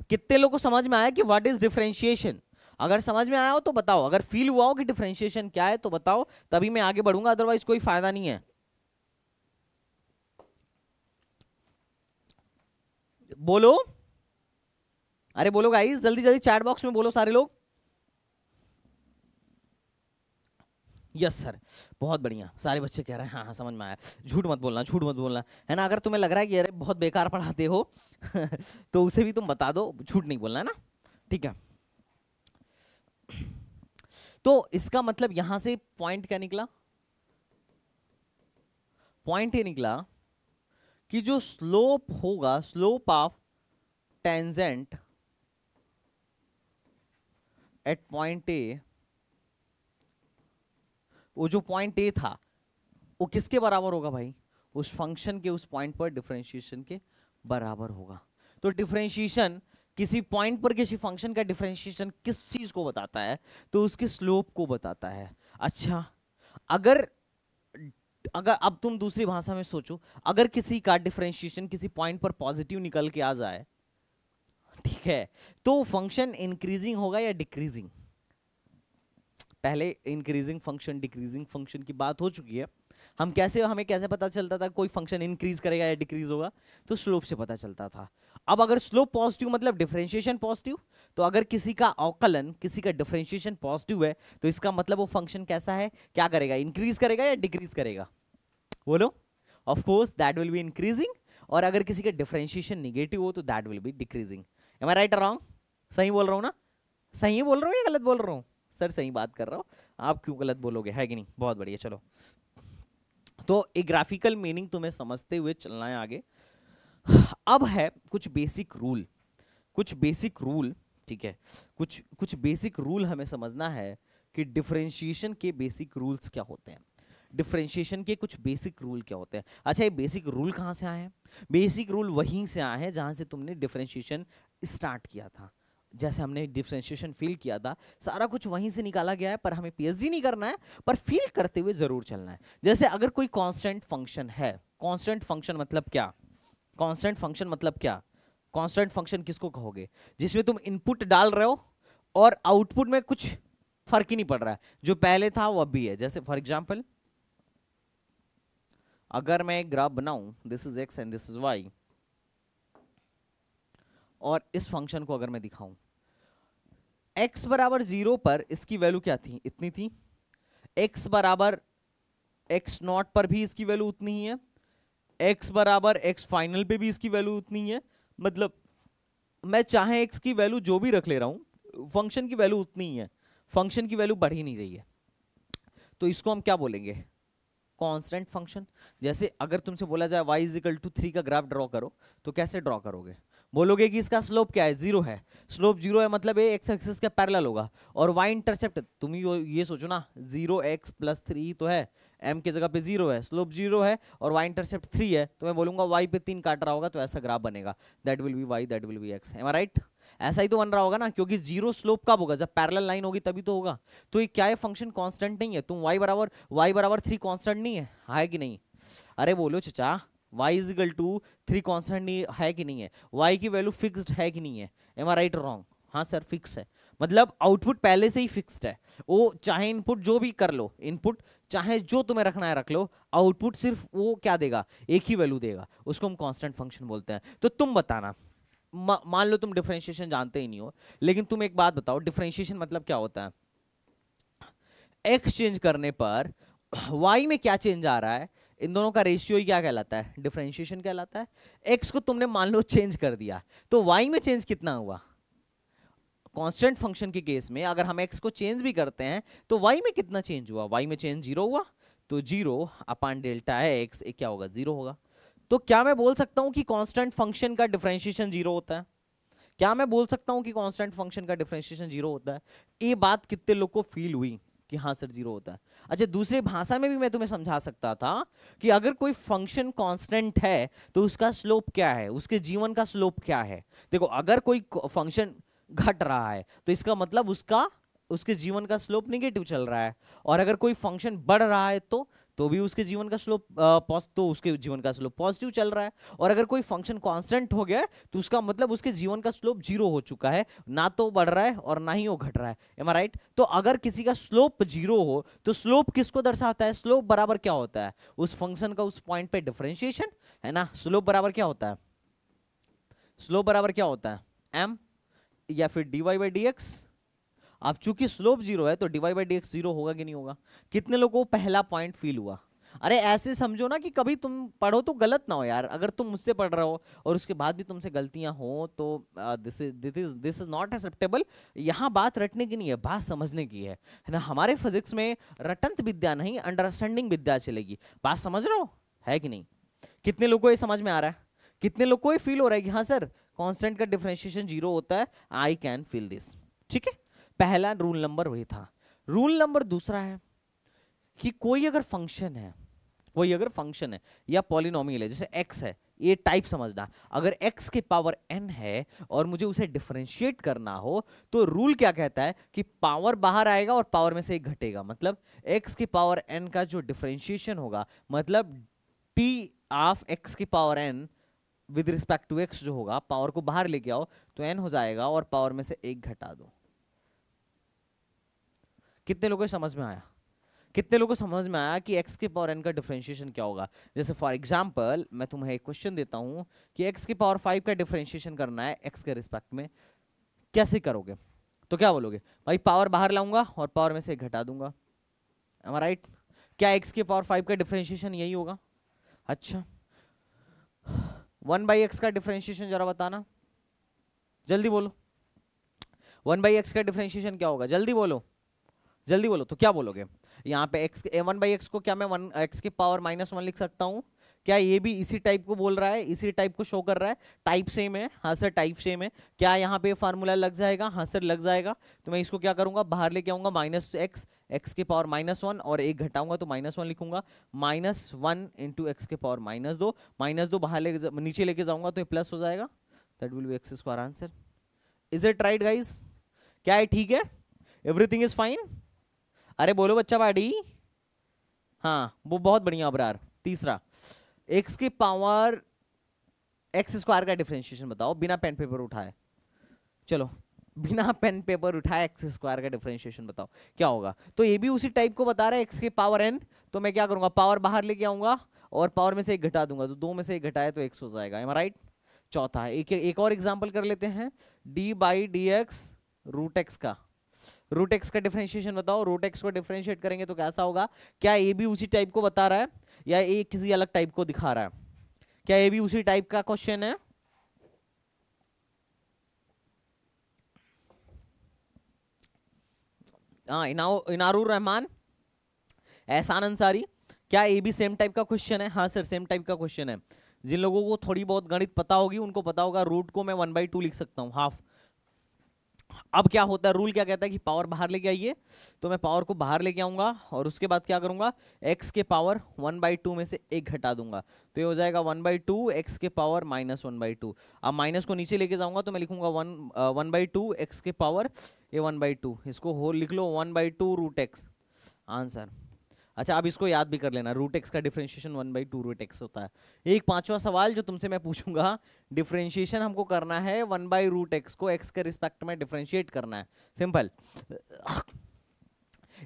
कितने लोग को समझ में आया कि वट इज डिफ्रेंशिएशन अगर समझ में आया हो तो बताओ अगर फील हुआ हो कि डिफ्रेंशिएशन क्या है तो बताओ तभी मैं आगे बढ़ूंगा अदरवाइज कोई फायदा नहीं है बोलो अरे बोलो गाइस जल्दी जल्दी चैट बॉक्स में बोलो सारे लोग यस सर बहुत बढ़िया सारे बच्चे कह रहे हैं हाँ हाँ समझ में आया झूठ मत बोलना झूठ मत बोलना है ना अगर तुम्हें लग रहा है कि अरे बहुत बेकार पढ़ाते हो [LAUGHS] तो उसे भी तुम बता दो झूठ नहीं बोलना है ना ठीक है तो इसका मतलब यहां से पॉइंट क्या निकला पॉइंट ये निकला कि जो स्लोप होगा slope of tangent at point A वो जो पॉइंट ए था वो किसके बराबर होगा भाई उस फंक्शन के उस पॉइंट पर डिफ्रेंशिएशन के बराबर होगा तो डिफ्रेंशिएशन किसी पॉइंट पर किसी फंक्शन का डिफ्रेंशिएशन किस चीज़ को बताता है तो उसके स्लोप को बताता है अच्छा अगर अगर अब तुम दूसरी भाषा में सोचो अगर किसी का डिफ्रेंशिएशन किसी पॉइंट पर पॉजिटिव निकल के आ जाए ठीक है तो फंक्शन इंक्रीजिंग होगा या डिक्रीजिंग पहले इंक्रीजिंग फंक्शन डिक्रीजिंग फंक्शन की बात हो चुकी है हम कैसे हमें कैसे पता चलता था कोई फंक्शन इंक्रीज करेगा या डिक्रीज होगा तो स्लोप से पता चलता था अब अगर स्लोप पॉजिटिव मतलब डिफ्रेंशिएशन पॉजिटिव तो अगर किसी का अवकलन किसी का डिफ्रेंशिएशन पॉजिटिव है तो इसका मतलब वो फंक्शन कैसा है क्या करेगा इंक्रीज करेगा या डिक्रीज करेगा बोलो of course that will be increasing और अगर किसी का डिफ्रेंशिएशन निगेटिव हो तो that will be decreasing am I right wrong सही बोल रहा हूँ ना सही बोल रहा हूँ या गलत बोल रहा हूँ सर सही बात कर रहा हूँ आप क्यों गलत बोलोगे है कि नहीं बहुत बढ़िया चलो तो एक ग्राफिकल मीनिंग तुम्हें समझते हुए चलना है आगे अब है कुछ बेसिक रूल कुछ बेसिक रूल ठीक है कुछ कुछ बेसिक रूल हमें समझना है कि डिफ्रेंशिएशन के बेसिक रूल्स क्या होते हैं डिफ्रेंशिएशन के कुछ बेसिक रूल क्या होते हैं अच्छा ये बेसिक रूल कहाँ से आए हैं बेसिक रूल वहीं से आए हैं जहाँ से तुमने डिफ्रेंशिएशन स्टार्ट किया था जैसे हमने डिफ्रेंशिएशन फील किया था सारा कुछ वहीं से निकाला गया है पर हमें पीएचडी नहीं करना है पर फील करते हुए ज़रूर चलना है जैसे अगर कोई कांस्टेंट फंक्शन है कांस्टेंट फंक्शन मतलब क्या कांस्टेंट फंक्शन मतलब क्या कांस्टेंट फंक्शन किसको कहोगे जिसमें तुम इनपुट डाल रहे हो और आउटपुट में कुछ फर्क ही नहीं पड़ रहा है जो पहले था वो अभी है जैसे फॉर एग्जाम्पल अगर मैं एक ग्राफ बनाऊं this is x and this is y और इस फंक्शन को अगर मैं दिखाऊं एक्स बराबर जीरो पर इसकी वैल्यू क्या थी इतनी थी एक्स बराबर एक्स नॉट पर भी इसकी वैल्यू उतनी ही है x बराबर x फाइनल पे भी इसकी वैल्यू उतनी है मतलब मैं चाहे x की वैल्यू जो भी रख ले रहा हूँ फंक्शन की वैल्यू उतनी ही है फंक्शन की वैल्यू बढ़ ही नहीं रही है तो इसको हम क्या बोलेंगे कॉन्स्टेंट फंक्शन जैसे अगर तुमसे बोला जाए y इजिकल टू थ्री का ग्राफ ड्रॉ करो तो कैसे ड्रॉ करोगे बोलोगे कि इसका स्लोप क्या है जीरो है स्लोप जीरो है मतलब ये एक्स एक्सिस के पैरेलल होगा और वाई इंटरसेप्ट तुम ये सोचो ना जीरो एक्स प्लस थ्री तो है एम की जगह पे जीरो है स्लोप जीरो है और वाई इंटरसेप्ट थ्री है तो मैं बोलूंगा वाई पे तीन काट रहा होगा तो ऐसा ग्राफ बनेगा that will be y that will be x am right ऐसा ही तो बन रहा होगा ना क्योंकि जीरो स्लोप कब होगा जब पैरेलल लाइन होगी तभी तो होगा तो ये क्या है फंक्शन कॉन्स्टेंट नहीं है तुम वाई बराबर वाई बराबर थ्री कॉन्स्टेंट नहीं है है कि नहीं अरे बोलो चचा y equal to three constant नहीं है कि नहीं है वाई की वैल्यू फिक्स्ड है कि नहीं है एम आई राइट रॉन्ग हाँ सर फिक्स है मतलब आउटपुट पहले से ही फिक्स्ड है वो चाहे इनपुट जो भी कर लो इनपुट चाहे जो तुम्हें रखना है रख लो आउटपुट सिर्फ वो क्या देगा एक ही वैल्यू देगा उसको हम कॉन्स्टेंट फंक्शन बोलते हैं तो तुम बताना मान लो तुम डिफ्रेंशिएशन जानते ही नहीं हो लेकिन तुम एक बात बताओ डिफ्रेंशिएशन मतलब क्या होता है एक्स चेंज करने पर वाई में क्या चेंज आ रहा है इन दोनों का रेशियो ही क्या कहलाता है डिफ्रेंशिएशन कहलाता है एक्स को तुमने मान लो चेंज कर दिया तो वाई में चेंज कितना हुआ कांस्टेंट फंक्शन के केस में अगर हम एक्स को चेंज भी करते हैं तो वाई में कितना चेंज हुआ वाई में चेंज जीरो हुआ तो जीरो अपान डेल्टा है एक्स एक क्या होगा जीरो होगा तो क्या मैं बोल सकता हूं कि कांस्टेंट फंक्शन का डिफ्रेंशिएशन जीरो होता है क्या मैं बोल सकता हूं कि कांस्टेंट फंक्शन का डिफ्रेंशिएशन जीरो होता है ये बात कितने लोग को फील हुई कि हाँ सर जीरो होता है अच्छा दूसरे भाषा में भी मैं तुम्हें समझा सकता था कि अगर कोई फंक्शन कांस्टेंट है तो उसका स्लोप क्या है उसके जीवन का स्लोप क्या है देखो अगर कोई फंक्शन घट रहा है तो इसका मतलब उसका उसके जीवन का स्लोप निगेटिव चल रहा है और अगर कोई फंक्शन बढ़ रहा है तो तो भी उसके जीवन का स्लोप तो उसके जीवन का स्लोप पॉजिटिव चल रहा है और अगर कोई फंक्शन कांस्टेंट हो गया तो उसका मतलब उसके जीवन का स्लोप जीरो हो चुका है ना तो बढ़ रहा है और ना ही वो घट रहा है एम राइट तो अगर किसी का स्लोप जीरो हो तो स्लोप किसको दर्शाता है स्लोप बराबर क्या होता है उस फंक्शन का उस पॉइंट पे डिफ्रेंशिएशन है ना स्लोप बराबर क्या होता है स्लोप बराबर क्या होता है एम या फिर dy वाई बाई डी आप चूंकि स्लोप जीरो है तो dy y by d zero होगा कि नहीं होगा कितने लोगों को पहला पॉइंट फील हुआ अरे ऐसे समझो ना कि कभी तुम पढ़ो तो गलत ना हो यार अगर तुम मुझसे पढ़ रहे हो और उसके बाद भी तुमसे गलतियां हो तो this is this is this is not acceptable यहाँ बात रटने की नहीं है बात समझने की है ना हमारे फिजिक्स में रटंत विद्या नहीं अंडरस्टैंडिंग विद्या चलेगी बात समझ रहे हो है कि नहीं कितने लोगों को ये समझ में आ रहा है कितने लोग को फील हो रहा है कि हाँ सर कॉन्स्टेंट का डिफ्रेंशिएशन जीरो होता है आई कैन फील दिस ठीक है पहला रूल नंबर वही था रूल नंबर दूसरा है कि कोई अगर फंक्शन है कोई अगर फंक्शन है या पॉलिनोमियल है जैसे एक्स है ये टाइप समझना अगर x के पावर n है और मुझे उसे डिफ्रेंशिएट करना हो तो रूल क्या कहता है कि पावर बाहर आएगा और पावर में से एक घटेगा मतलब x के पावर n का जो डिफ्रेंशिएशन होगा मतलब t ऑफ x के power n with respect to x जो होगा पावर को बाहर लेके आओ तो एन हो जाएगा और पावर में से एक घटा दो कितने लोगों को समझ में आया कितने लोगों को समझ में आया कि एक्स के पावर एन का डिफरेंशिएशन क्या होगा जैसे फॉर एग्जाम्पल मैं तुम्हें एक क्वेश्चन देता हूँ कि एक्स के पावर फाइव का डिफ्रेंशिएशन करना है एक्स के रिस्पेक्ट में कैसे करोगे तो क्या बोलोगे भाई पावर बाहर लाऊंगा और पावर में से एक घटा दूंगा राइट right? क्या एक्स के पावर फाइव का डिफ्रेंशिएशन यही होगा अच्छा वन बाई एक्स का डिफ्रेंशिएशन जरा बताना जल्दी बोलो वन बाई एक्स का डिफ्रेंशिएशन क्या होगा जल्दी बोलो जल्दी बोलो तो क्या बोलोगे यहाँ पे एक्स ए वन बाई एक्स को क्या मैं वन एक्स की पावर माइनस वन लिख सकता हूँ क्या ये भी इसी टाइप को बोल रहा है इसी टाइप को शो कर रहा है टाइप सेम है हाँ सर टाइप सेम है क्या यहाँ पे फार्मूला लग जाएगा हाँ सर लग जाएगा तो मैं इसको क्या करूँगा बाहर लेके आऊँगा माइनस एक्स एक्स के पावर माइनस वन और एक घटाऊंगा तो माइनस वन लिखूंगा माइनस वन इंटू एक्स के पावर माइनस दो माइनस दो बाहर लेके नीचे लेके जाऊंगा तो ये प्लस हो जाएगा that will be x square answer is it right guys क्या है ठीक है एवरीथिंग इज फाइन अरे बोलो बच्चा बाडी हाँ वो बहुत बढ़िया अबरार तीसरा एक्स के पावर एक्स स्क्वायर का डिफ्रेंशिएशन बताओ बिना पेन पेपर उठाए चलो बिना पेन पेपर उठाए एक्स स्क्वायर का डिफरेंशिएशन बताओ क्या होगा तो ये भी उसी टाइप को बता रहा है एक्स के पावर एन तो मैं क्या करूंगा पावर बाहर लेके आऊंगा और पावर में से एक घटा दूंगा तो दो में से एक घटाए तो एक्स हो जाएगा एम राइट चौथा है एक एक और एग्जाम्पल कर लेते हैं d by d x root x का रूट एक्स का डिफरेंशिएशन बताओ रूट एक्स को डिफ्रेंशिएट करेंगे तो कैसा होगा क्या ये भी उसी टाइप को बता रहा है या ये किसी अलग टाइप को दिखा रहा है क्या ये भी उसी टाइप का क्वेश्चन है हाँ इनारूर रहमान एहसान अंसारी क्या ए बी सेम टाइप का क्वेश्चन है हाँ सर सेम टाइप का क्वेश्चन है जिन लोगों को थोड़ी बहुत गणित पता होगी उनको पता होगा रूट को मैं वन बाई टू लिख सकता हूँ हाफ अब क्या होता है रूल क्या कहता है कि पावर बाहर लेके आइए तो मैं पावर को बाहर लेके आऊँगा और उसके बाद क्या करूँगा एक्स के पावर वन बाई टू में से एक घटा दूंगा तो ये हो जाएगा वन बाई टू एक्स के power minus one by two अब माइनस को नीचे लेके जाऊँगा तो मैं लिखूंगा one one by two x के पावर ये वन बाई टू इसको हो लिख लो one by two root x answer अच्छा आप इसको याद भी कर लेना रूट एक्स का differentiation one by two root x होता है एक पांचवा सवाल जो तुमसे मैं पूछूंगा डिफ्रेंशिएशन हमको करना है वन बाई रूट एक्स को एक्स के रिस्पेक्ट में डिफ्रेंशिएट करना है सिंपल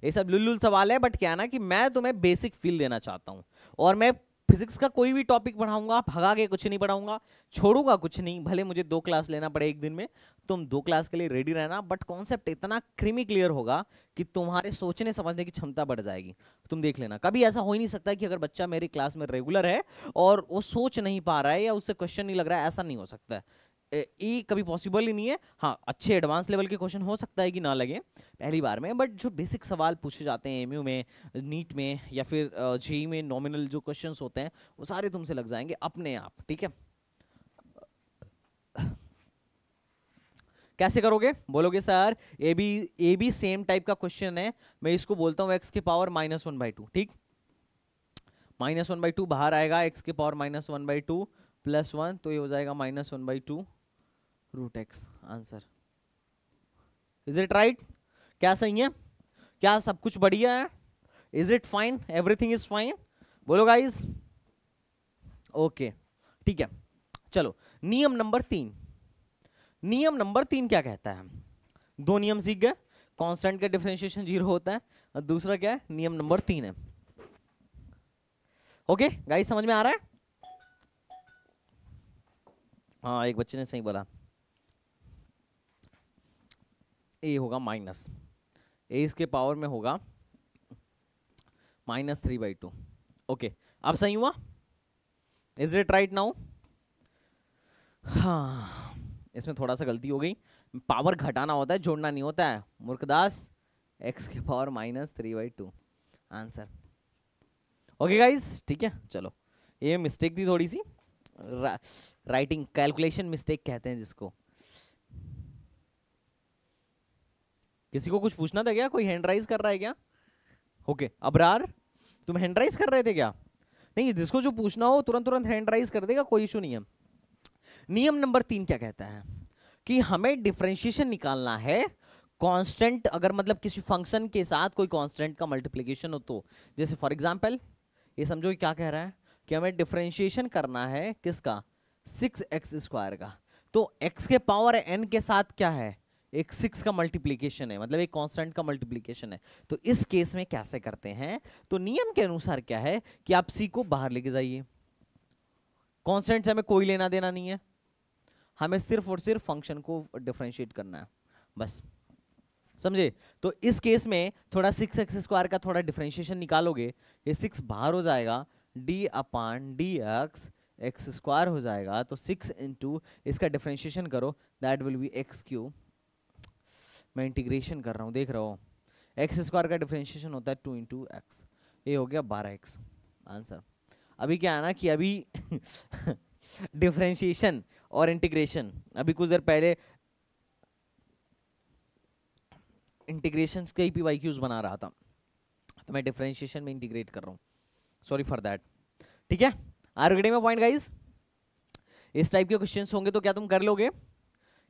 ये सब लुल्लुल सवाल है बट क्या ना कि मैं तुम्हें बेसिक फील देना चाहता हूँ और मैं फिजिक्स का कोई भी टॉपिक पढ़ाऊंगा भगा के कुछ नहीं पढ़ाऊंगा छोड़ूंगा कुछ नहीं भले मुझे दो क्लास लेना पड़े एक दिन में तुम दो क्लास के लिए रेडी रहना बट कॉन्सेप्ट इतना क्रिमी क्लियर होगा कि तुम्हारे सोचने समझने की क्षमता बढ़ जाएगी तुम देख लेना कभी ऐसा हो ही नहीं सकता कि अगर बच्चा मेरी क्लास में रेगुलर है और वो सोच नहीं पा रहा है या उससे क्वेश्चन नहीं लग रहा है ऐसा नहीं हो सकता है ए कभी पॉसिबल ही नहीं है हाँ अच्छे एडवांस लेवल के क्वेश्चन हो सकता है कि ना लगे पहली बार में बट जो बेसिक सवाल पूछे जाते हैं एमयू में नीट में या फिर जेई e e में नॉमिनल जो क्वेश्चंस होते हैं वो सारे तुमसे लग जाएंगे अपने आप ठीक है कैसे करोगे बोलोगे sir A B A B same type का क्वेश्चन है मैं इसको बोलता हूँ एक्स के power minus one by two ठीक माइनस वन बाई टू बाहर आएगा एक्स के power minus one by two plus one तो ये हो जाएगा minus one by two root x answer is it right क्या सही है क्या सब कुछ बढ़िया है is it fine everything is fine बोलो गाइज ओके ठीक है चलो नियम नंबर तीन नियम नंबर तीन क्या कहता है दो नियम सीख गए कांस्टेंट का डिफ्रेंशिएशन जीरो होता है और दूसरा क्या है नियम नंबर तीन है ओके गाइस समझ में आ रहा है हाँ एक बच्चे ने सही बोला ए होगा माइनस ए इसके पावर में होगा minus three by two okay अब सही हुआ इज इट राइट नाउ हाँ इसमें थोड़ा सा गलती हो गई पावर घटाना होता है जोड़ना नहीं होता है मुर्खदास एक्स के power minus three by two answer okay guys ठीक है चलो ये मिस्टेक थी थोड़ी सी रा, राइटिंग कैलकुलेशन मिस्टेक कहते हैं जिसको किसी को कुछ पूछना था क्या कोई हैंड राइज कर रहा है क्या ओके okay. अबरार तुम हैंड राइज कर रहे थे क्या नहीं जिसको जो पूछना हो तुरंत तुरंत हैंड राइज कर देगा कोई इशू नहीं है नियम नंबर तीन क्या कहता है कि हमें डिफ्रेंशिएशन निकालना है कांस्टेंट अगर मतलब किसी फंक्शन के साथ कोई कांस्टेंट का मल्टीप्लिकेशन हो तो जैसे फॉर एग्जांपल ये समझो क्या कह रहा है कि हमें डिफ्रेंशिएशन करना है किसका सिक्स एक्स स्क्वायर का तो एक्स के पावर एन के साथ क्या है एक सिक्स का मल्टीप्लीकेशन है मतलब एक कॉन्स्टेंट का मल्टीप्लीकेशन है तो इस केस में कैसे करते हैं तो नियम के अनुसार क्या है कि आप सी को बाहर लेके जाइए कॉन्स्टेंट से हमें कोई लेना देना नहीं है हमें सिर्फ और सिर्फ फंक्शन को डिफ्रेंशिएट करना है बस समझे तो इस केस में थोड़ा सिक्स एक्स स्क्वायर का थोड़ा डिफ्रेंशिएशन निकालोगे ये सिक्स बाहर हो जाएगा d upon d x x square हो जाएगा तो सिक्स इंटू इसका डिफ्रेंशिएशन करो that will be x cube मैं इंटीग्रेशन कर रहा हूँ देख रहा हो एक्स स्क्वायर का डिफ्रेंशिएशन होता है टू इंटू एक्स ये हो गया बारह एक्स आंसर अभी क्या है ना कि अभी डिफ्रेंशिएशन [LAUGHS] और इंटीग्रेशन अभी कुछ देर पहले इंटीग्रेशन के ही पी वाई क्यूज बना रहा था तो मैं डिफ्रेंशिएशन में इंटीग्रेट कर रहा हूँ सॉरी फॉर दैट ठीक है are getting my point guys इस टाइप के क्वेश्चंस होंगे तो क्या तुम कर लोगे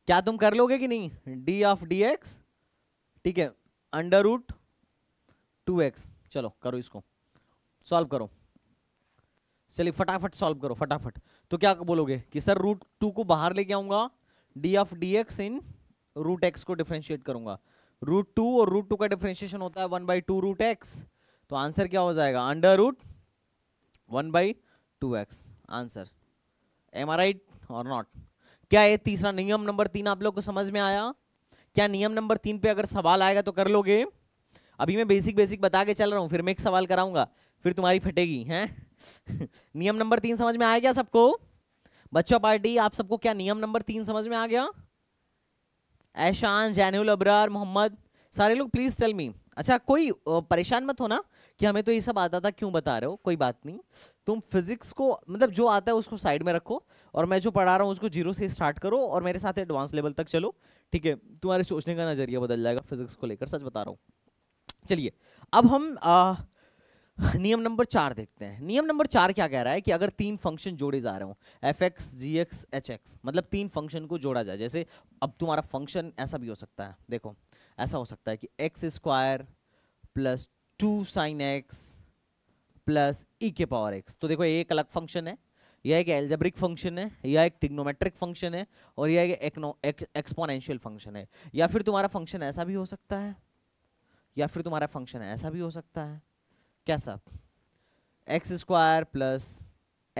क्या तुम कर लोगे कि नहीं डी ऑफ डी एक्स ठीक है अंडर रूट टू एक्स चलो करो इसको सॉल्व करो चलिए फटाफट सॉल्व करो फटाफट तो क्या बोलोगे कि सर रूट टू को बाहर लेके आऊंगा डी ऑफ डी एक्स इन रूट एक्स को डिफ्रेंशिएट करूंगा रूट टू और रूट टू का डिफ्रेंशिएशन होता है one by two root x तो आंसर क्या हो जाएगा under root one by two x answer am are right और नॉट क्या ये तीसरा नियम नंबर तीन आप लोग को समझ में आया क्या नियम नंबर तीन पे अगर सवाल आएगा तो कर लोगे अभी मैं बेसिक बेसिक बता के चल रहा हूँ फिर मैं एक सवाल कराऊंगा फिर तुम्हारी फटेगी हैं [LAUGHS] नियम नंबर तीन समझ में आया क्या सबको बच्चों पार्टी आप सबको क्या नियम नंबर तीन समझ में आ गया ऐशान जैनुल अबरार मोहम्मद सारे लोग प्लीज टेल मी अच्छा कोई परेशान मत होना कि हमें तो ये सब आता था क्यों बता रहे हो कोई बात नहीं तुम फिजिक्स को मतलब जो आता है उसको साइड में रखो और मैं जो पढ़ा रहा हूँ उसको जीरो से स्टार्ट करो और मेरे साथ एडवांस लेवल तक चलो ठीक है तुम्हारे सोचने का नज़रिया बदल जाएगा फिजिक्स को लेकर सच बता रहा हूँ चलिए अब हम आ, नियम नंबर चार देखते हैं नियम नंबर चार क्या कह रहा है कि अगर तीन फंक्शन जोड़े जा रहे हो f x g x h x मतलब तीन फंक्शन को जोड़ा जाए जैसे अब तुम्हारा फंक्शन ऐसा भी हो सकता है देखो ऐसा हो सकता है कि x square plus two sine x plus e के पावर एक्स तो देखो ये एक अलग फंक्शन है यह एक एल्जेब्रिक फंक्शन है यह एक टिग्नोमेट्रिक फंक्शन है और यह एक एक्सपोनेंशियल फंक्शन है या फिर तुम्हारा फंक्शन ऐसा भी हो सकता है या फिर तुम्हारा फंक्शन ऐसा भी हो सकता है कैसा x square plus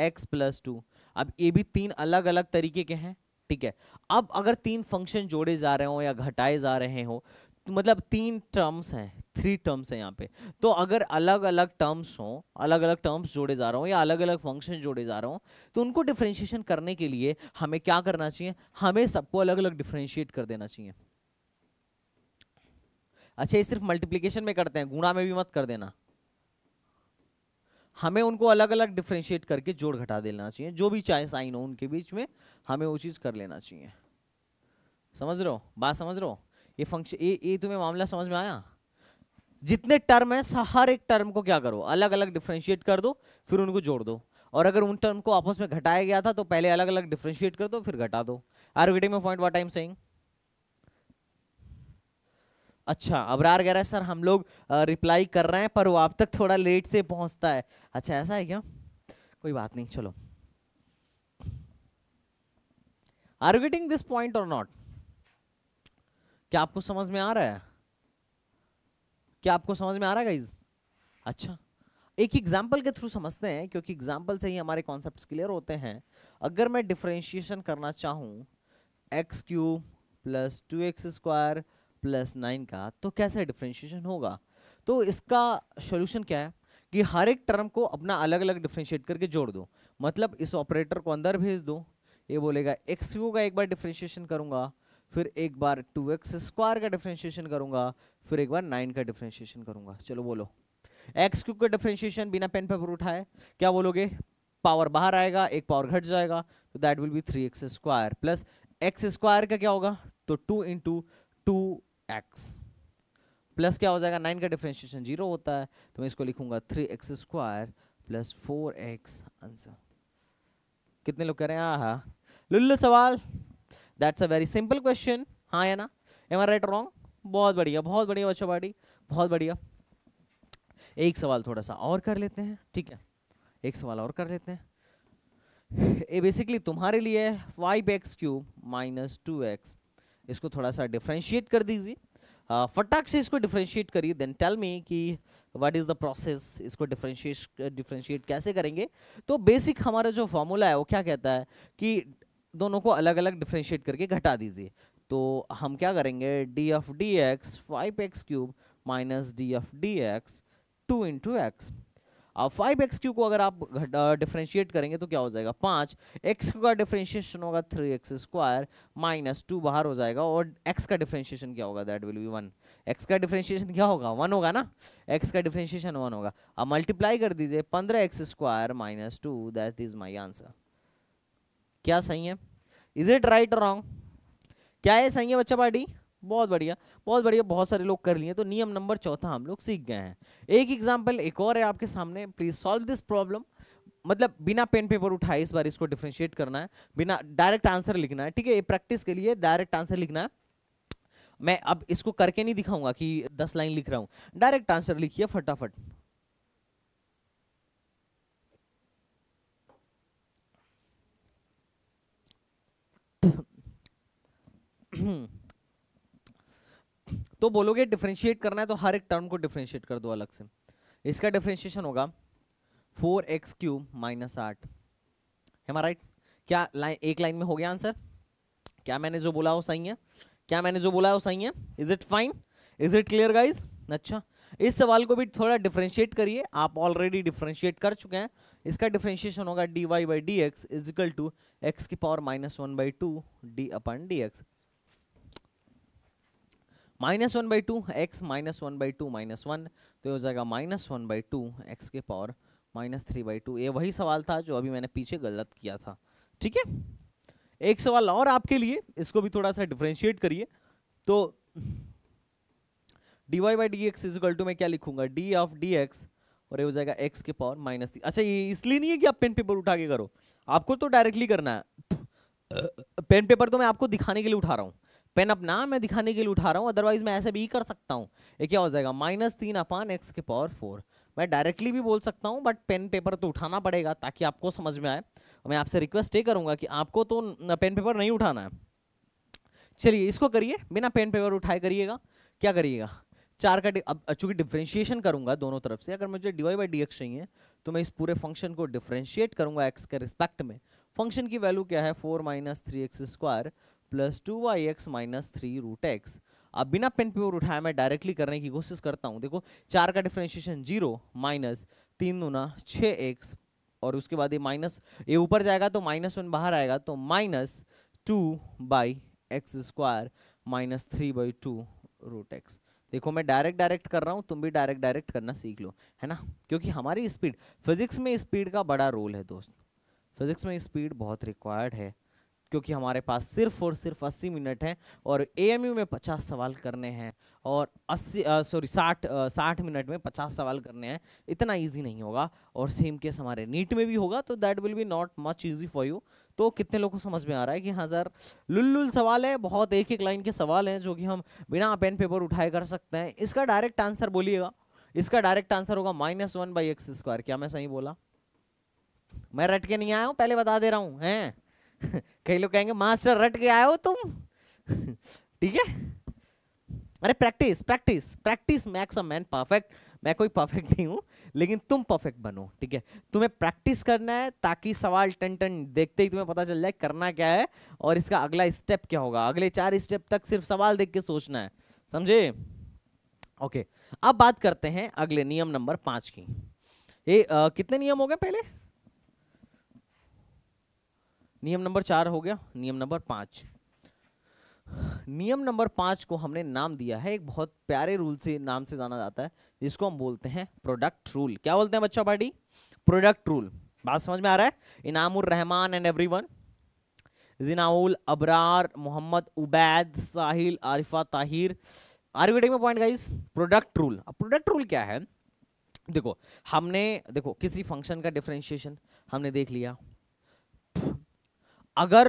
x plus two अब ये भी तीन अलग अलग तरीके के हैं ठीक है अब अगर तीन फंक्शन जोड़े जा रहे हो या घटाए जा रहे हो मतलब तीन टर्म्स हैं थ्री टर्म्स हैं यहाँ पे तो अगर अलग अलग टर्म्स हों अलग अलग टर्म्स जोड़े जा रहा हूँ या अलग अलग फंक्शन जोड़े जा रहा हूँ तो उनको डिफ्रेंशिएशन करने के लिए हमें क्या करना चाहिए हमें सबको अलग अलग डिफ्रेंशिएट कर देना चाहिए अच्छा ये सिर्फ मल्टीप्लीकेशन में करते हैं गुणा में भी मत कर देना हमें उनको अलग अलग डिफ्रेंशिएट करके जोड़ घटा देना चाहिए जो भी चाहे साइन हो उनके बीच में हमें वो चीज़ कर लेना चाहिए समझ रहे हो बात समझ रहे हो ये फंक्शन ये ये तुम्हें मामला समझ में आया जितने टर्म है हर एक टर्म को क्या करो अलग अलग डिफ्रेंशिएट कर दो फिर उनको जोड़ दो और अगर उन टर्म को आपस में घटाया गया था तो पहले अलग अलग डिफ्रेंशिएट कर दो फिर घटा दो are getting my point what I'm saying अच्छा अबरार कह रहा है सर हम लोग रिप्लाई कर रहे हैं पर वो आप तक थोड़ा लेट से पहुंचता है अच्छा ऐसा है क्या कोई बात नहीं चलो आर गेटिंग दिस पॉइंट और नॉट क्या आपको समझ में आ रहा है क्या आपको समझ में आ रहा है गाइज अच्छा एक एग्जाम्पल के थ्रू समझते हैं क्योंकि एग्जाम्पल से ही हमारे कॉन्सेप्ट क्लियर होते हैं अगर मैं डिफ्रेंशिएशन करना चाहूँ x cube plus two x square plus nine का तो कैसे डिफ्रेंशिएशन होगा तो इसका सोल्यूशन क्या है कि हर एक टर्म को अपना अलग अलग डिफ्रेंशिएट करके जोड़ दो मतलब इस ऑपरेटर को अंदर भेज दो ये बोलेगा एक्स क्यू का एक बार डिफ्रेंशिएशन करूँगा फिर एक बार टू एक्स स्क्वायर का डिफ्रेंशिएशन करूंगा फिर एक बार नाइन का डिफ्रेंशिएशन करूंगा चलो बोलो एक्स क्यूब का डिफ्रेंशिएशन बिना पेन पेपर उठाए क्या बोलोगे पावर बाहर आएगा एक पावर घट जाएगा तो that will be three x square plus x square का क्या होगा तो two into two x plus क्या हो जाएगा नाइन का डिफ्रेंशिएशन जीरो होता है तो मैं इसको लिखूंगा three x square plus four x answer कितने लोग कह रहे हैं हाँ लुल्लू सवाल that's a very simple question हाँ या ना एम आर राइट रॉन्ग बहुत बढ़िया बहुत बढ़िया बच्चों बाड़ी बहुत बढ़िया एक सवाल थोड़ा सा और कर लेते हैं ठीक है एक सवाल और कर लेते हैं ये बेसिकली तुम्हारे लिए five x cube minus two x इसको थोड़ा सा डिफ्रेंशिएट कर दीजिए फटाक से इसको डिफ्रेंशिएट करिए देन टेल मी कि व्हाट इज़ द प्रोसेस इसको डिफ्रेंशिएट डिफ्रेंशिएट कैसे करेंगे तो बेसिक हमारा जो फॉर्मूला है वो क्या कहता है कि दोनों को अलग अलग डिफ्रेंशिएट करके घटा दीजिए तो हम क्या करेंगे d f d x five x cube minus d f d x two into x अब फाइव एक्स क्यूब को अगर आप डिफ्रेंशिएट करेंगे तो क्या हो जाएगा पाँच एक्स का डिफ्रेंशिएशन होगा three x square minus two बाहर हो जाएगा और एक्स का डिफ्रेंशिएशन क्या होगा that will be one x का डिफ्रेंशिएशन क्या होगा वन होगा ना एक्स का डिफ्रेंशिएशन वन होगा अब मल्टीप्लाई कर दीजिए पंद्रह x square minus two that is my answer क्या सही है इज इट राइट रॉन्ग क्या है सही है बच्चा पार्टी बहुत बढ़िया बहुत बढ़िया बहुत सारे लोग कर लिए तो नियम नंबर चौथा हम लोग सीख गए हैं एक एग्जाम्पल एक और है आपके सामने प्लीज सॉल्व दिस प्रॉब्लम मतलब बिना पेन पेपर उठाए इस बार इसको डिफ्रेंशिएट करना है बिना डायरेक्ट आंसर लिखना है ठीक है ये प्रैक्टिस के लिए डायरेक्ट आंसर लिखना है मैं अब इसको करके नहीं दिखाऊंगा कि दस लाइन लिख रहा हूँ डायरेक्ट आंसर लिखिए फटाफट [CLEARS THROAT] तो बोलोगे डिफ्रेंशिएट करना है तो हर एक टर्म को डिफ्रेंशिएट कर दो अलग से इसका डिफ्रेंशिएशन होगा फोर एक्स क्यूब माइनस आठ है राइट क्या लाइन एक लाइन में हो गया आंसर क्या मैंने जो बोला वो सही है क्या मैंने जो बोला वो सही है is it fine is it clear guys अच्छा इस सवाल को भी थोड़ा डिफ्रेंशिएट करिए आप ऑलरेडी डिफ्रेंशिएट कर चुके हैं इसका डिफ्रेंशिएशन होगा d y by d x is equal to x की power minus one by two d upon d x minus one by two x minus one by two minus one तो ये हो जाएगा minus one by two x के power minus three by two ये वही सवाल था जो अभी मैंने पीछे गलत किया था ठीक है एक सवाल और आपके लिए इसको भी थोड़ा सा डिफ्रेंशिएट करिए तो d y by d x is equal to मैं क्या लिखूंगा डी ऑफ डी एक्स और ये हो जाएगा एक्स के पावर माइनस थ्री अच्छा ये इसलिए नहीं है कि आप पेन पेपर उठा के करो आपको तो डायरेक्टली करना है पेन पेपर तो मैं आपको दिखाने के लिए उठा रहा हूँ पेन अपना मैं दिखाने के लिए उठा रहा हूँ अदरवाइज मैं ऐसे भी कर सकता हूँ ये क्या हो जाएगा माइनस तीन अपान एक्स के पावर फोर मैं डायरेक्टली भी बोल सकता हूँ बट पेन पेपर तो उठाना पड़ेगा ताकि आपको समझ में आए मैं आपसे रिक्वेस्ट ये करूँगा कि आपको तो पेन पेपर नहीं उठाना है चलिए इसको करिए बिना पेन पेपर उठाए करिएगा क्या करिएगा चार का अब चूंकि डिफ्रेंशिएशन करूंगा दोनों तरफ से अगर मुझे d y by d x चाहिए तो मैं इस पूरे फंक्शन को डिफ्रेंशिएट करूंगा एक्स के रिस्पेक्ट में फंक्शन की वैल्यू क्या है four minus three x square plus two y x minus three root x अब बिना पेन पेपर उठाया मैं डायरेक्टली करने की कोशिश करता हूँ देखो चार का डिफ्रेंशिएशन जीरो माइनस तीन दूना छः एक्स और उसके बाद ये माइनस ये ऊपर जाएगा तो माइनस वन बाहर आएगा तो minus two by x square minus three by two root x देखो मैं डायरेक्ट डायरेक्ट कर रहा हूँ तुम भी डायरेक्ट डायरेक्ट करना सीख लो है ना क्योंकि हमारी स्पीड फिजिक्स में स्पीड का बड़ा रोल है दोस्त फिजिक्स में स्पीड बहुत रिक्वायर्ड है क्योंकि हमारे पास सिर्फ और सिर्फ 80 मिनट है और ए में 50 सवाल करने हैं और 80 सॉरी 60 60 मिनट में 50 सवाल करने हैं इतना इजी नहीं होगा और सेम केस हमारे नीट में भी होगा तो that will be not much easy for you तो कितने लोगों को समझ में आ रहा है कि हाँ सर लुल्लुल सवाल है बहुत एक एक लाइन के सवाल हैं जो कि हम बिना पेन पेपर उठाए कर सकते हैं इसका डायरेक्ट आंसर बोलिएगा इसका डायरेक्ट आंसर होगा minus one by x square क्या मैं सही बोला मैं रट के नहीं आया हूँ पहले बता दे रहा हूँ हैं [LAUGHS] कई लोग कहेंगे मास्टर रट के आए हो तुम [LAUGHS] ठीक है अरे practice practice practice makes a man perfect मैं कोई परफेक्ट नहीं हूँ लेकिन तुम परफेक्ट बनो ठीक है तुम्हें प्रैक्टिस करना है ताकि सवाल टन टन देखते ही तुम्हें पता चल जाए करना क्या है और इसका अगला स्टेप क्या होगा अगले चार स्टेप तक सिर्फ सवाल देख के सोचना है समझे ओके अब बात करते हैं अगले नियम नंबर पाँच की ये कितने नियम हो गए पहले नियम नंबर चार हो गया नियम नंबर पाँच नियम नंबर पाँच को हमने नाम दिया है एक बहुत प्यारे रूल से नाम से जाना जाता है जिसको हम बोलते हैं प्रोडक्ट रूल क्या बोलते हैं बच्चा पार्टी प्रोडक्ट रूल बात समझ में आ रहा है Inamur Rahman and everyone Jinaul Abrar Mohammad Ubaid Sahil Arifa Tahir are में पॉइंट गाइस प्रोडक्ट रूल अब प्रोडक्ट रूल क्या है देखो हमने देखो किसी फंक्शन का डिफ्रेंशिएशन हमने देख लिया अगर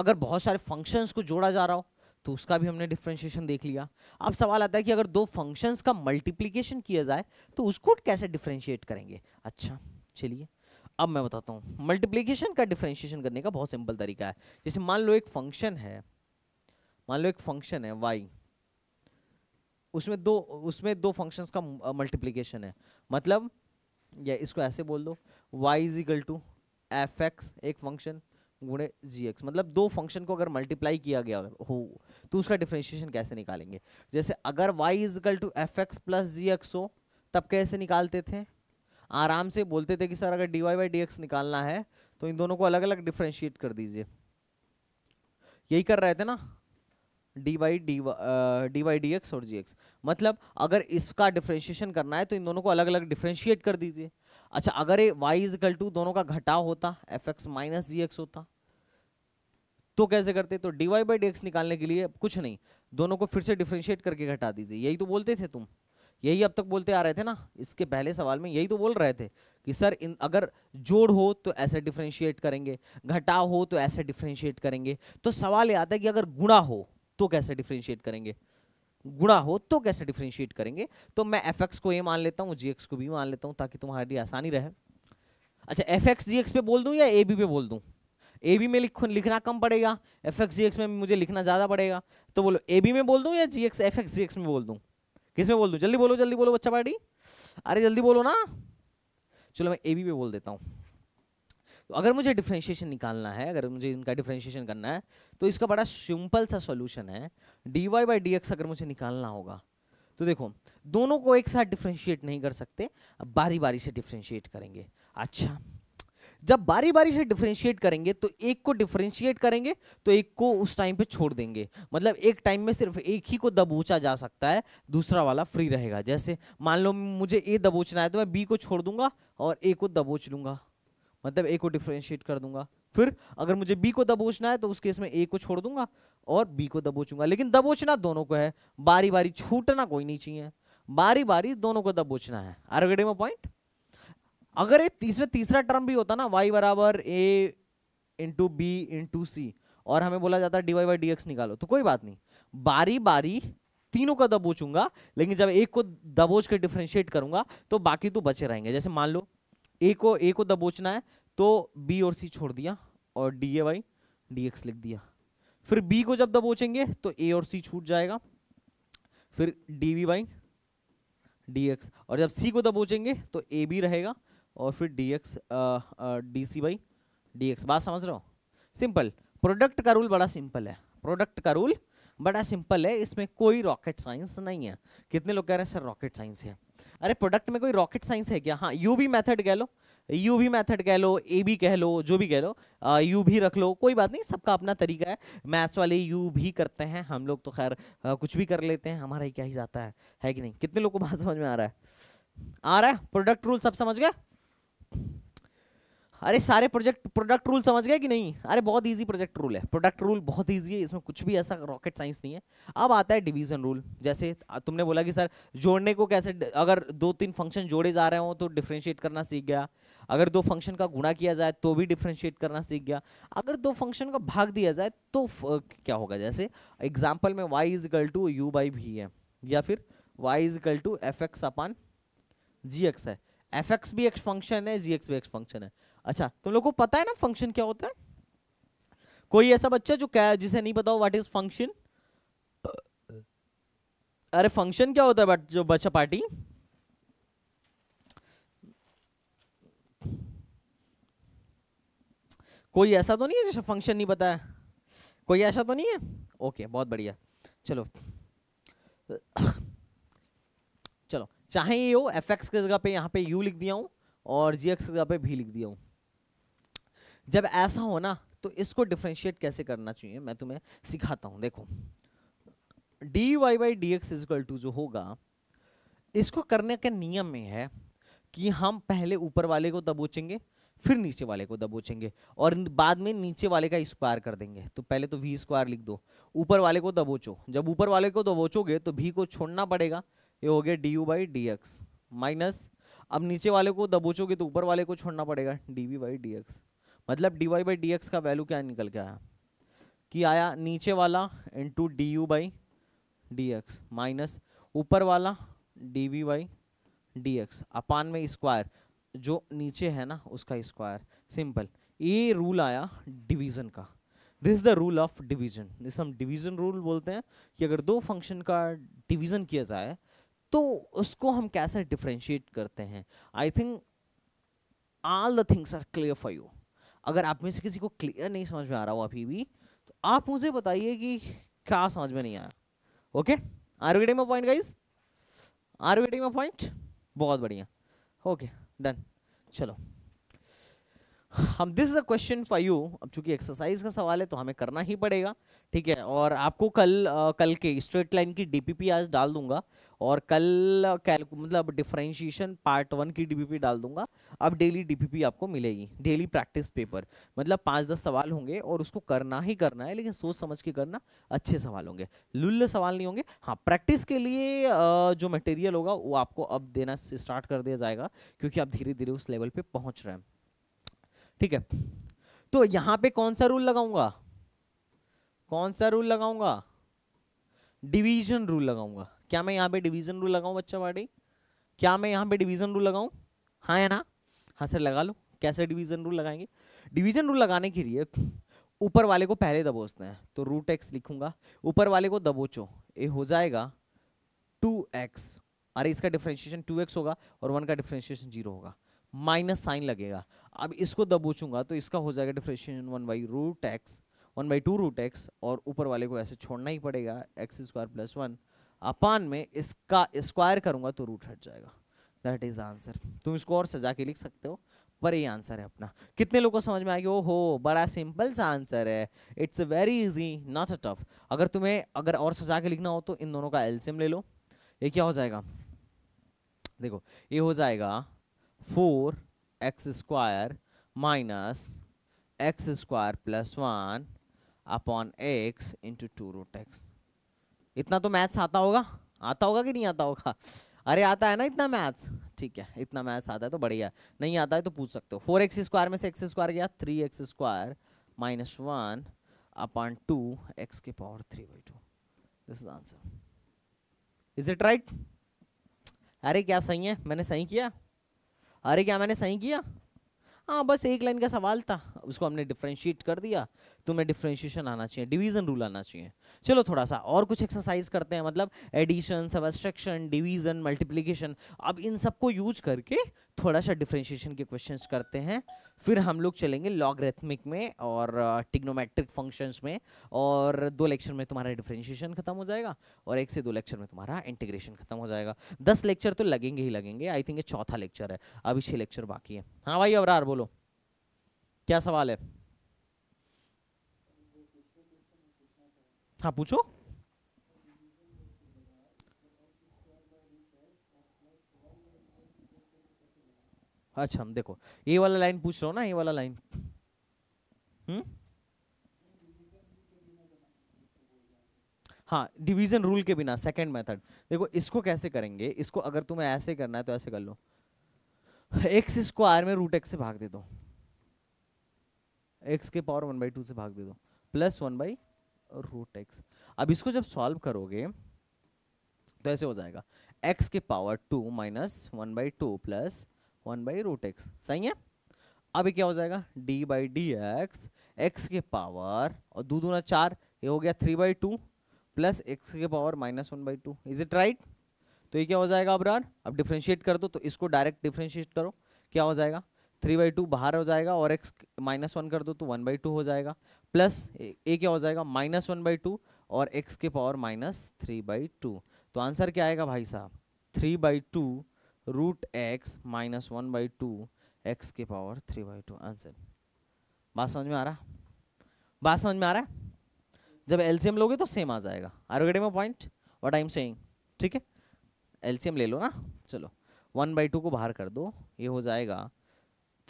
अगर बहुत सारे फंक्शंस को जोड़ा जा रहा हो तो उसका भी हमने डिफ्रेंशिएशन देख लिया अब सवाल आता है कि अगर दो फंक्शंस का मल्टीप्लीकेशन किया जाए तो उसको कैसे डिफ्रेंशिएट करेंगे अच्छा चलिए अब मैं बताता हूँ मल्टीप्लीकेशन का डिफ्रेंशिएशन करने का बहुत सिंपल तरीका है जैसे मान लो एक फंक्शन है मान लो एक फंक्शन है वाई उसमें दो उसमें दो फंक्शंस का मल्टीप्लीकेशन है मतलब या इसको ऐसे बोल दो y is equal to f x एक फंक्शन गुणे जी एक्स मतलब दो फंक्शन को अगर मल्टीप्लाई किया गया हो तो उसका डिफ्रेंशिएशन कैसे निकालेंगे जैसे अगर y is equal to f x plus g x हो तब कैसे निकालते थे आराम से बोलते थे कि सर अगर d y by d x निकालना है तो इन दोनों को अलग अलग डिफ्रेंशिएट कर दीजिए यही कर रहे थे ना d y d d y d x और जी एक्स मतलब अगर इसका डिफ्रेंशिएशन करना है तो इन दोनों को अलग अलग डिफ्रेंशिएट कर दीजिए अच्छा अगर ये y इकल टू दोनों का घटाव होता f x minus g x होता तो कैसे करते तो d y by d x निकालने के लिए कुछ नहीं दोनों को फिर से डिफ्रेंशिएट करके घटा दीजिए यही तो बोलते थे तुम यही अब तक बोलते आ रहे थे ना इसके पहले सवाल में यही तो बोल रहे थे कि सर इन अगर जोड़ हो तो ऐसे डिफ्रेंशिएट करेंगे घटाव हो तो ऐसे डिफ्रेंशिएट करेंगे तो सवाल ये आता है कि अगर गुणा हो तो कैसे डिफ्रेंशिएट करेंगे गुणा हो तो कैसे डिफ्रेंशिएट करेंगे तो मैं एफ एक्स को ए मान लेता हूँ जी एक्स को बी मान लेता हूँ ताकि तुम्हारे लिए आसानी रहे अच्छा एफ एक्स जी एक्स पे बोल दूँ या ए बी पे बोल दूँ ए बी में लिख लिखना कम पड़ेगा एफ एक्स जी एक्स में मुझे लिखना ज़्यादा पड़ेगा तो बोलो ए बी में बोल दूँ या g x f x g x में बोल दूँ किस में बोल दूँ जल्दी बोलो जल्दी बोलो बच्चा पार्टी अरे जल्दी बोलो ना चलो मैं ए बी पे बोल देता हूँ अगर मुझे डिफ्रेंशिएशन निकालना है अगर मुझे इनका डिफ्रेंशिएशन करना है तो इसका बड़ा सिंपल सा सोल्यूशन है d y by d x अगर मुझे निकालना होगा तो देखो दोनों को एक साथ डिफ्रेंशिएट नहीं कर सकते अब बारी बारी से डिफ्रेंशिएट करेंगे अच्छा जब बारी बारी से डिफ्रेंशिएट करेंगे तो एक को डिफ्रेंशिएट करेंगे तो एक को उस टाइम पे छोड़ देंगे मतलब एक टाइम में सिर्फ एक ही को दबोचा जा सकता है दूसरा वाला फ्री रहेगा जैसे मान लो मुझे ए दबोचना है तो मैं बी को छोड़ दूंगा और ए को दबोच लूंगा मतलब ए को डिफ्रेंशिएट कर दूंगा फिर अगर मुझे बी को दबोचना है तो उस केस में ए को छोड़ दूंगा और बी को दबोचूंगा लेकिन दबोचना दोनों को है बारी बारी छूटना कोई नहीं चाहिए बारी बारी दोनों को दबोचना है आर पॉइंट अगर ये इसमें तीसरा टर्म भी होता ना वाई बराबर a into b into c और हमें बोला जाता है d y by d x निकालो तो कोई बात नहीं बारी बारी तीनों का दबोचूंगा लेकिन जब एक को दबोच के डिफ्रेंशिएट करूंगा तो बाकी तो बचे रहेंगे जैसे मान लो ए को ए को दबोचना है तो बी और सी छोड़ दिया और d a y d x लिख दिया फिर बी को जब दबोचेंगे तो ए और सी छूट जाएगा फिर d v y d x और जब सी को दबोचेंगे तो ए बी रहेगा और फिर d x d c y d x बात समझ रहे हो सिंपल प्रोडक्ट का रूल बड़ा सिंपल है प्रोडक्ट का रूल बड़ा सिंपल है इसमें कोई रॉकेट साइंस नहीं है कितने लोग कह रहे हैं सर रॉकेट साइंस है अरे प्रोडक्ट में कोई रॉकेट साइंस है क्या हाँ यू भी मैथड कह लो यू भी मैथड कह लो ए भी कह लो जो भी कह लो यू भी रख लो कोई बात नहीं सबका अपना तरीका है मैथ्स वाले यू भी करते हैं हम लोग तो खैर कुछ भी कर लेते हैं हमारा ही क्या ही जाता है है कि नहीं कितने लोग को बात समझ में आ रहा है आ रहा है प्रोडक्ट रूल सब समझ गया अरे सारे प्रोजेक्ट प्रोडक्ट रूल समझ गए कि नहीं अरे बहुत इजी प्रोजेक्ट रूल है प्रोडक्ट रूल बहुत इजी है इसमें कुछ भी ऐसा रॉकेट साइंस नहीं है अब आता है डिवीजन रूल जैसे तुमने बोला कि सर जोड़ने को कैसे अगर दो तीन फंक्शन जोड़े जा रहे हो तो डिफ्रेंशिएट करना सीख गया अगर दो फंक्शन का गुणा किया जाए तो भी डिफ्रेंशिएट करना सीख गया अगर दो फंक्शन का भाग दिया जाए तो क्या होगा जैसे एग्जाम्पल में y is equal to u by भी है या फिर y is equal to f x upon g x है एफ एक्स भी एक्स फंक्शन है जी एक्स भी एक्स फंक्शन है अच्छा तुम लोग को पता है ना फंक्शन क्या होता है कोई ऐसा बच्चा जो क्या जिसे नहीं पता हो व्हाट इज फंक्शन अरे फंक्शन क्या होता है बट जो बच्चा पार्टी कोई ऐसा तो नहीं है जिसे फंक्शन नहीं पता है कोई ऐसा तो नहीं है ओके बहुत बढ़िया चलो चलो चाहे ये हो एफ एक्स के जगह पे यहाँ पे यू लिख दिया हूँ और जी एक्स के जगह पे भी लिख दिया हूँ जब ऐसा हो ना तो इसको डिफ्रेंशिएट कैसे करना चाहिए मैं तुम्हें सिखाता हूँ देखो d y by d x is equal to जो होगा इसको करने के नियम में है कि हम पहले ऊपर वाले को दबोचेंगे फिर नीचे वाले को दबोचेंगे और बाद में नीचे वाले का स्क्वायर कर देंगे तो पहले तो वी स्क्वायर लिख दो ऊपर वाले को दबोचो जब ऊपर वाले को दबोचोगे तो वी को छोड़ना पड़ेगा ये हो गया d u by d x minus अब नीचे वाले को दबोचोगे तो ऊपर वाले को छोड़ना पड़ेगा d v by d x मतलब d y by d x का वैल्यू क्या निकल के आया कि आया नीचे वाला into d u by d x minus ऊपर वाला d v by d x upon में स्क्वायर जो नीचे है ना उसका स्क्वायर सिंपल ये रूल आया डिवीजन का this is the rule of division this हम डिवीजन रूल बोलते हैं कि अगर दो फंक्शन का डिवीजन किया जाए तो उसको हम कैसे डिफ्रेंशिएट करते हैं I think all the things are clear for you अगर आप में से किसी को क्लियर नहीं समझ में आ रहा हो अभी भी तो आप मुझे बताइए कि क्या समझ में नहीं आया okay are you getting my point guys are you getting my point बहुत बढ़िया ओके डन चलो हम this is a question for you अब चूंकि एक्सरसाइज का सवाल है तो हमें करना ही पड़ेगा ठीक है और आपको कल आ, कल के स्ट्रेट लाइन की डीपीपी आज डाल दूंगा और कल कैलकु मतलब डिफ्रेंशिएशन पार्ट वन की डीपीपी डाल दूंगा अब डेली डीपीपी आपको मिलेगी डेली प्रैक्टिस पेपर मतलब पाँच दस सवाल होंगे और उसको करना ही करना है लेकिन सोच समझ के करना अच्छे सवाल होंगे लुल्ल सवाल नहीं होंगे हाँ प्रैक्टिस के लिए जो मटेरियल होगा वो आपको अब देना स्टार्ट कर दिया जाएगा क्योंकि आप धीरे धीरे उस लेवल पर पहुँच रहे हैं ठीक है तो यहाँ पे कौन सा रूल लगाऊंगा कौन सा रूल लगाऊंगा डिवीजन रूल लगाऊंगा क्या मैं यहाँ पे डिवीजन रूल लगाऊँ बच्चा वाड़ी क्या मैं यहाँ पे डिवीजन रूल लगाऊँ हाँ है ना हाँ सर लगा लो कैसे डिवीजन रूल लगाएंगे डिवीजन रूल लगाने के लिए ऊपर वाले को पहले दबोचते हैं तो रूट एक्स लिखूंगा ऊपर वाले को दबोचो ये हो जाएगा टू एक्स अरे इसका डिफ्रेंशिएशन टू एक्स होगा और वन का डिफ्रेंशिएशन जीरो होगा माइनस साइन लगेगा अब इसको दबोचूंगा तो इसका हो जाएगा differentiation one by root x one by two root x और ऊपर वाले को ऐसे छोड़ना ही पड़ेगा x square plus one upon में इसका स्क्वायर करूंगा तो रूट हट जाएगा दैट इज द आंसर तुम इसको और सजा के लिख सकते हो पर ये आंसर है अपना कितने लोगों को समझ में आएगी ओ हो बड़ा सिंपल सा आंसर है it's very easy not a tough अगर तुम्हें अगर और सजा के लिखना हो तो इन दोनों का एल्सियम ले लो ये क्या हो जाएगा देखो ये हो जाएगा four x square minus x square plus one upon x into two root x इतना तो मैथ्स आता होगा आता होगा कि नहीं आता होगा अरे आता है ना इतना मैथ्स ठीक है इतना मैथ्स आता है तो बढ़िया नहीं आता है तो पूछ सकते हो फोर एक्स स्क्वायर में से एक्स स्क्वायर गया three x square minus one upon two x के power three by two this is answer is it right अरे क्या सही है मैंने सही किया अरे क्या मैंने सही किया हाँ बस एक लाइन का सवाल था उसको हमने डिफ्रेंशिएट कर दिया तुम्हें डिफ्रेंशिएशन आना चाहिए डिवीजन रूल आना चाहिए चलो थोड़ा सा और कुछ एक्सरसाइज करते हैं मतलब एडिशन सबस्ट्रक्शन डिवीजन मल्टीप्लीकेशन अब इन सबको यूज करके थोड़ा सा डिफ्रेंशिएशन के क्वेश्चंस करते हैं फिर हम लोग चलेंगे लॉगरेथमिक में और टिग्नोमेट्रिक फंक्शंस में और दो लेक्चर में तुम्हारा डिफ्रेंशिएशन खत्म हो जाएगा और एक से दो लेक्चर में तुम्हारा इंटीग्रेशन खत्म हो जाएगा दस लेक्चर तो लगेंगे ही लगेंगे आई थिंक ये चौथा लेक्चर है अभी छः लेक्चर बाकी है हाँ भाई अवरार बोलो क्या सवाल है हाँ पूछो अच्छा हम देखो ये वाला लाइन पूछ रहा हो ना ये वाला लाइन हम्म हाँ डिवीजन रूल के बिना सेकंड मेथड देखो इसको कैसे करेंगे इसको अगर तुम्हें ऐसे करना है तो ऐसे कर लो एक्स स्क्वायर में रूट एक्स से भाग दे दो एक्स के पावर वन बाई टू से भाग दे दो plus one by root x अब इसको जब सॉल्व करोगे तो ऐसे हो जाएगा एक्स के power two minus one by two plus one by root x सही है अब ये क्या हो जाएगा d by d x x के पावर और दो दूना चार ये हो गया three by two plus x के power minus one by two is it right तो ये क्या हो जाएगा अबरार अब डिफ्रेंशिएट कर दो तो इसको डायरेक्ट डिफ्रेंशिएट करो क्या हो जाएगा थ्री बाई टू बाहर हो जाएगा और एक्स माइनस वन कर दो तो वन बाई टू हो जाएगा प्लस ए क्या हो जाएगा माइनस वन बाई टू और एक्स के power minus three by two तो आंसर क्या आएगा भाई साहब three by two root x minus one by two x के power three by two answer बात समझ में आ रहा बात समझ में आ रहा है जब एलसीएम लोगे तो सेम आ जाएगा are getting my point what I am saying ठीक है एलसीएम ले लो ना चलो वन बाई टू को बाहर कर दो ये हो जाएगा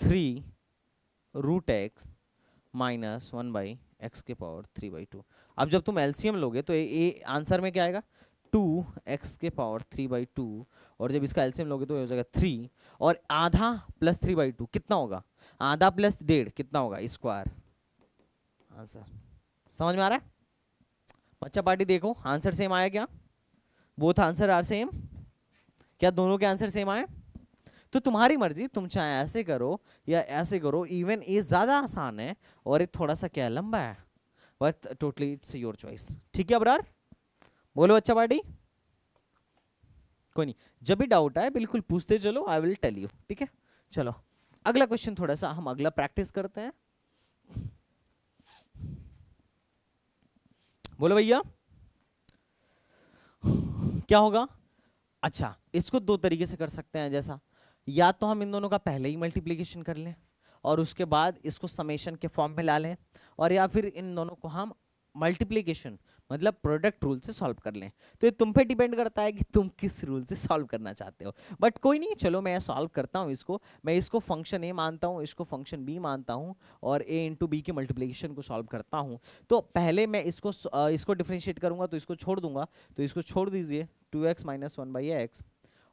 three root x minus one by x के पावर थ्री बाई टू अब जब तुम एलसीएम लोगे तो ए आंसर में क्या आएगा टू एक्स के पावर थ्री बाई टू और जब इसका एलसीएम लोगे तो हो जाएगा थ्री और आधा प्लस थ्री बाई टू कितना होगा आधा प्लस डेढ़ कितना होगा स्क्वायर आंसर समझ में आ रहा है बच्चा पार्टी देखो आंसर सेम आया क्या बोथ आंसर आर सेम क्या दोनों के आंसर सेम आए तो तुम्हारी मर्जी तुम चाहे ऐसे करो या ऐसे करो इवन ये ज़्यादा आसान है और ये थोड़ा सा क्या लंबा है but totally it's your choice ठीक है अबरार बोलो अच्छा पार्टी कोई नहीं जब भी डाउट आए बिल्कुल पूछते चलो आई विल टेल यू ठीक है चलो अगला क्वेश्चन थोड़ा सा हम अगला प्रैक्टिस करते हैं बोलो भैया क्या होगा अच्छा इसको दो तरीके से कर सकते हैं जैसा या तो हम इन दोनों का पहले ही मल्टीप्लीकेशन कर लें और उसके बाद इसको समेशन के फॉर्म में ला लें और या फिर इन दोनों को हम मल्टीप्लीकेशन मतलब प्रोडक्ट रूल से सॉल्व कर लें तो ये तुम पे डिपेंड करता है कि तुम किस रूल से सॉल्व करना चाहते हो बट कोई नहीं चलो मैं सॉल्व करता हूँ इसको मैं इसको फंक्शन ए मानता हूँ इसको फंक्शन बी मानता हूँ और ए इंटू बी के मल्टीप्लीकेशन को सॉल्व करता हूँ तो पहले मैं इसको इसको डिफ्रेंशिएट करूँगा तो इसको छोड़ दूंगा तो इसको छोड़ दीजिए two x minus one by x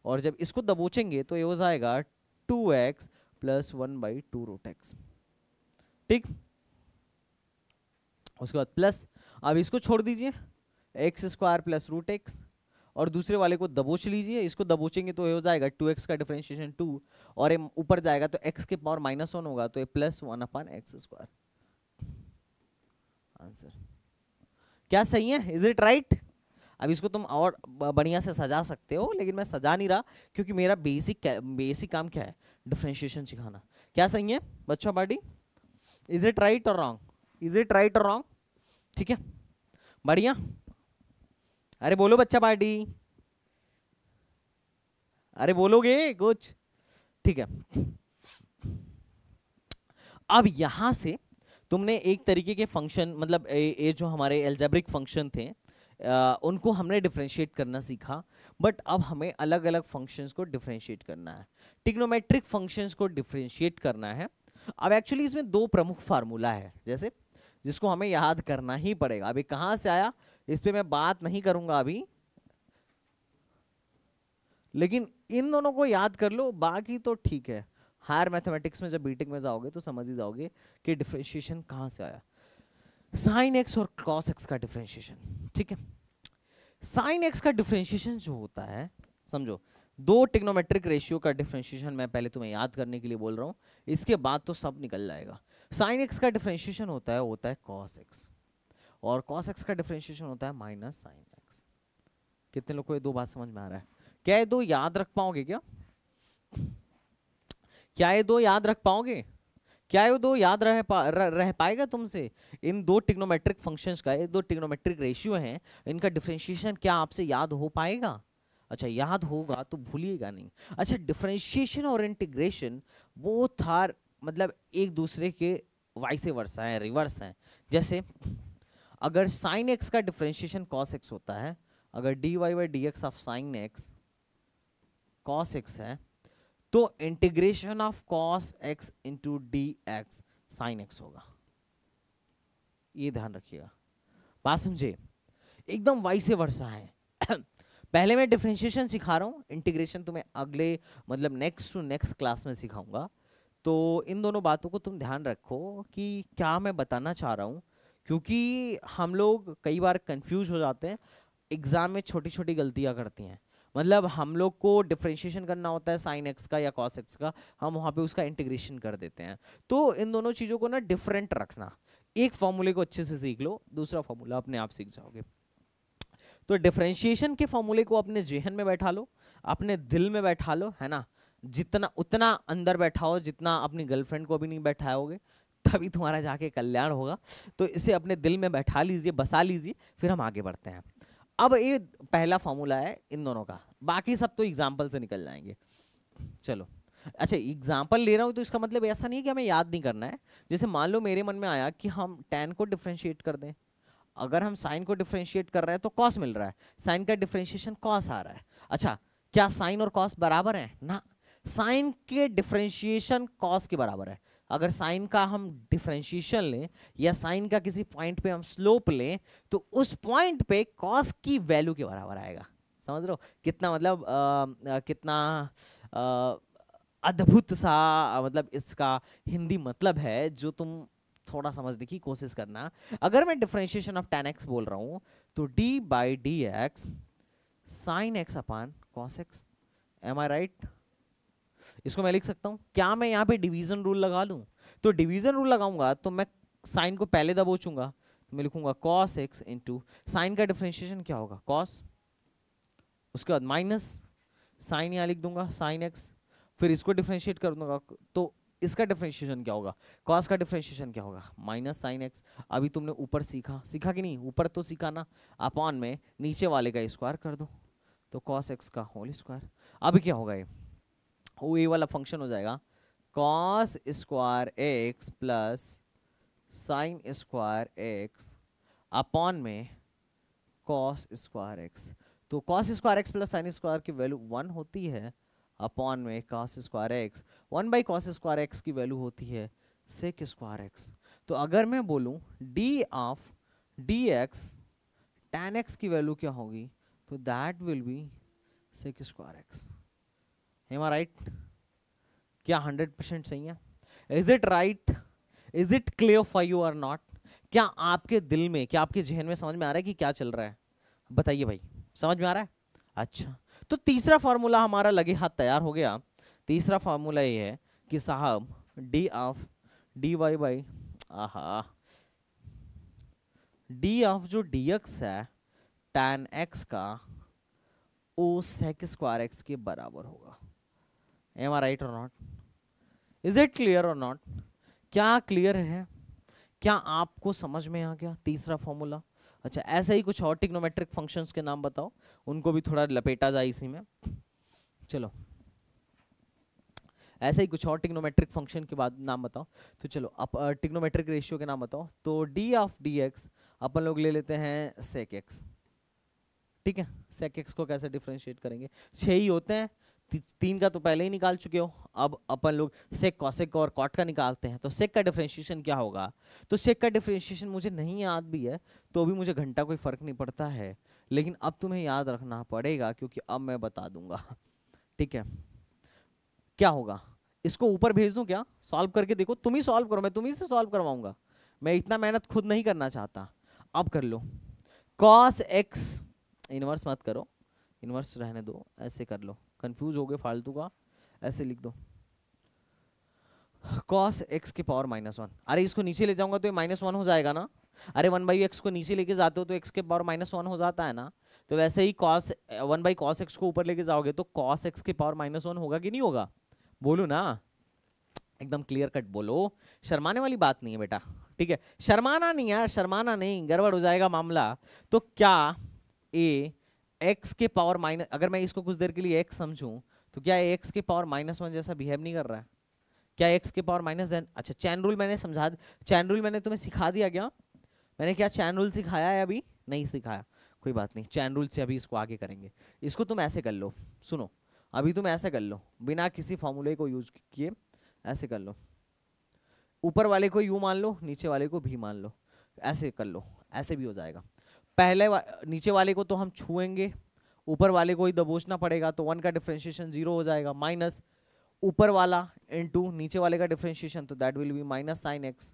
और जब इसको दबोचेंगे तो ये हो जाएगा two x plus one by two root x ठीक उसके बाद प्लस अब इसको छोड़ दीजिए x square plus root x और दूसरे वाले को दबोच लीजिए इसको दबोचेंगे तो ये हो जाएगा टू एक्स का डिफ्रेंशिएशन टू और ये ऊपर जाएगा तो एक्स के पावर माइनस वन होगा तो ये plus one upon x square answer क्या सही है इज इट राइट अब इसको तुम और बढ़िया से सजा सकते हो लेकिन मैं सजा नहीं रहा क्योंकि मेरा बेसिक बेसिक काम क्या है डिफ्रेंशिएशन सिखाना क्या सही है बच्चों पार्टी इज इट राइट और रॉन्ग इज इट राइट और रॉन्ग ठीक है बढ़िया अरे बोलो बच्चा पार्टी अरे बोलोगे कुछ ठीक है अब यहां से तुमने एक तरीके के फंक्शन मतलब ये जो हमारे एल्जेब्रिक फंक्शन थे आ, उनको हमने डिफ्रेंशिएट करना सीखा बट अब हमें अलग अलग फंक्शंस को डिफ्रेंशिएट करना है टिग्नोमेट्रिक फंक्शंस को डिफ्रेंशिएट करना है अब एक्चुअली इसमें दो प्रमुख फार्मूला है जैसे जिसको हमें याद करना ही पड़ेगा अभी कहाँ से आया इस पर मैं बात नहीं करूँगा अभी लेकिन इन दोनों को याद कर लो बाकी तो ठीक है हायर मैथमेटिक्स में जब बीटेक में जाओगे तो समझ ही जाओगे कि डिफ्रेंशिएशन कहाँ से आया साइन एक्स और कॉस एक्स का डिफ्रेंशिएशन ठीक है साइन एक्स का डिफ्रेंशिएशन जो होता है समझो दो टिग्नोमेट्रिक रेशियो का डिफ्रेंशिएशन मैं पहले तुम्हें याद करने के लिए बोल रहा हूँ इसके बाद तो सब निकल जाएगा साइन एक्स का डिफ्रेंशिएशन होता है होता है कॉस एक्स और कॉस एक्स का डिफ्रेंशिएशन होता है माइनस साइन एक्स कितने लोग को ये दो बात समझ में आ रहा है क्या ये दो याद रख पाओगे क्या क्या ये दो याद रख पाओगे क्या ये दो याद रह पा रह पाएगा तुमसे इन दो टिग्नोमेट्रिक फंक्शंस का ये दो टिग्नोमेट्रिक रेशियो हैं इनका डिफ्रेंशिएशन क्या आपसे याद हो पाएगा अच्छा याद होगा तो भूलिएगा नहीं अच्छा डिफ्रेंशिएशन और इंटीग्रेशन वो थार मतलब एक दूसरे के वाइस वर्षा हैं रिवर्स हैं जैसे अगर साइन एक्स का डिफ्रेंशिएशन कॉस एक्स होता है अगर d y by d x of sine x cos x है तो integration of cos x into d x sine x होगा ये ध्यान रखिएगा बात समझे एकदम वाई से वर्षा है [COUGHS] पहले मैं डिफ्रेंशिएशन सिखा रहा हूँ इंटीग्रेशन तुम्हें अगले मतलब नेक्स्ट टू नेक्स्ट क्लास में सिखाऊंगा तो इन दोनों बातों को तुम ध्यान रखो कि क्या मैं बताना चाह रहा हूँ क्योंकि हम लोग कई बार कंफ्यूज हो जाते हैं एग्ज़ाम में छोटी छोटी गलतियाँ करती हैं मतलब हम लोग को डिफ्रेंशिएशन करना होता है साइन एक्स का या कॉस एक्स का हम वहाँ पे उसका इंटीग्रेशन कर देते हैं तो इन दोनों चीज़ों को ना डिफरेंट रखना एक फॉर्मूले को अच्छे से सीख लो दूसरा फॉर्मूला अपने आप सीख जाओगे तो डिफ्रेंशिएशन के फॉर्मूले को अपने जेहन में बैठा लो अपने दिल में बैठा लो है ना जितना उतना अंदर बैठाओ जितना अपनी गर्लफ्रेंड को भी नहीं बैठाओगे तभी तुम्हारा जाके कल्याण होगा तो इसे अपने दिल में बैठा लीजिए बसा लीजिए फिर हम आगे बढ़ते हैं अब ये पहला फॉर्मूला है इन दोनों का बाकी सब तो एग्जाम्पल से निकल जाएंगे चलो अच्छा एग्जाम्पल ले रहा हूँ तो इसका मतलब ऐसा नहीं है कि हमें याद नहीं करना है जैसे मान लो मेरे मन में आया कि हम टेन को डिफ्रेंशिएट कर दें अगर हम साइन को डिफ्रेंशिएट कर रहे हैं तो कॉस मिल रहा है साइन का डिफ्रेंशिएशन कॉस आ रहा है अच्छा क्या साइन और कॉस बराबर है ना साइन के डिफ्रेंशिएशन कॉस के बराबर है अगर साइन का हम डिफ्रेंशिएशन लें या साइन का किसी पॉइंट पे हम स्लोप लें तो उस पॉइंट पे कॉस की वैल्यू के बराबर आएगा समझ रहे हो कितना मतलब आ, आ, कितना अद्भुत सा मतलब इसका हिंदी मतलब है जो तुम थोड़ा समझने की कोशिश करना अगर मैं डिफ्रेंशिएशन ऑफ टेन एक्स बोल रहा हूँ तो d by d x sine x upon cos x am I right इसको मैं लिख सकता हूँ क्या मैं यहाँ पे डिवीजन रूल लगा लूँ तो डिवीजन रूल लगाऊंगा तो मैं साइन को पहले दबोचूंगा तो मैं लिखूंगा कॉस एक्स इंटू साइन का डिफ्रेंशिएशन क्या होगा कॉस उसके बाद माइनस साइन यहाँ लिख दूंगा साइन एक्स फिर इसको डिफ्रेंशिएट कर दूंगा तो इसका डिफ्रेंशिएशन क्या होगा कॉस का डिफ्रेंशिएशन क्या होगा माइनस साइन एक्स अभी तुमने ऊपर सीखा सीखा कि नहीं ऊपर तो सीखा ना अपॉन में नीचे वाले का स्क्वायर कर दो तो कॉस एक्स का होल स्क्वायर अभी क्या होगा ये ये वाला फंक्शन हो जाएगा cos square x plus sine square x upon में कॉस स्क्वायर एक्स तो cos square x plus sine square की वैल्यू वन होती है अपॉन में cos square x one by cos square x की वैल्यू होती है सेक स्क्वायर एक्स तो अगर मैं बोलूँ d of d x tan x की वैल्यू क्या होगी तो that will be sec square x am are right क्या हंड्रेड परसेंट सही है is it right is it clear for you or not क्या आपके दिल में क्या आपके जहन में समझ में आ रहा है कि क्या चल रहा है बताइए भाई समझ में आ रहा है अच्छा तो तीसरा फार्मूला हमारा लगे हाथ तैयार हो गया तीसरा फार्मूला ये है कि साहब d of d y by ah d of जो डी एक्स है टैन एक्स का ओ सेक्स स्क्वायर एक्स के बराबर होगा एम आर राइट और नॉट इज इट क्लियर और नॉट क्या क्लियर है क्या आपको समझ में आ गया तीसरा फॉर्मूला अच्छा ऐसे ही कुछ और टिक्नोमेट्रिक फंक्शंस के नाम बताओ उनको भी थोड़ा लपेटा जाए इसी में चलो ऐसे ही कुछ और टिक्नोमेट्रिक फंक्शन के बाद नाम बताओ तो चलो आप टिक्नोमेट्रिक रेशियो के नाम बताओ तो डी ऑफ डी एक्स अपन लोग ले लेते हैं सेक एक्स ठीक है सेक एक्स को कैसे डिफ्रेंशिएट करेंगे छः ही होते हैं तीन का तो पहले ही निकाल चुके हो अब अपन लोग सेक कॉसेक और कॉट का निकालते हैं तो सेक का डिफ्रेंशिएशन क्या होगा तो सेक का डिफ्रेंशिएशन मुझे नहीं याद भी है तो भी मुझे घंटा कोई फर्क नहीं पड़ता है लेकिन अब तुम्हें याद रखना पड़ेगा क्योंकि अब मैं बता दूंगा ठीक है क्या होगा इसको ऊपर भेज दू क्या सॉल्व करके देखो तुम ही सॉल्व करो मैं तुम्ही से सॉल्व करवाऊंगा मैं इतना मेहनत खुद नहीं करना चाहता अब कर लो कॉस एक्स इनवर्स मत करो इनवर्स रहने दो ऐसे कर लो कंफ्यूज हो गए फालतू का ऐसे लिख दो कॉस एक्स के पावर माइनस वन अरे इसको नीचे ले जाऊंगा तो ये माइनस वन हो जाएगा ना अरे वन बाई एक्स को नीचे लेके जाते हो तो एक्स के पावर माइनस वन हो जाता है ना तो वैसे ही cos one by cos x को ऊपर लेके जाओगे तो कॉस एक्स के पावर माइनस वन होगा कि नहीं होगा बोलो ना एकदम क्लियर कट बोलो शर्माने वाली बात नहीं है बेटा ठीक है शर्माना नहीं यार शर्माना नहीं गड़बड़ हो जाएगा मामला तो क्या ए एक्स के पावर माइनस अगर मैं इसको कुछ देर के लिए एक्स समझूं तो क्या एक्स के पावर माइनस वन जैसा बिहेव नहीं कर रहा है क्या एक्स के पावर माइनस एन अच्छा चैन रूल मैंने समझा चैन रूल मैंने तुम्हें सिखा दिया क्या मैंने क्या चैन रूल सिखाया है अभी नहीं सिखाया कोई बात नहीं चैन रूल से अभी इसको आगे करेंगे इसको तुम ऐसे कर लो सुनो अभी तुम ऐसे कर लो बिना किसी फॉर्मूले को यूज किए ऐसे कर लो ऊपर वाले को यू मान लो नीचे वाले को भी मान लो ऐसे कर लो ऐसे भी हो जाएगा पहले वा, नीचे वाले को तो हम छुएंगे ऊपर वाले को ही दबोचना पड़ेगा तो वन का डिफ्रेंशिएशन जीरो हो जाएगा माइनस ऊपर वाला इनटू नीचे वाले का डिफ्रेंशिएशन तो that will be minus sine x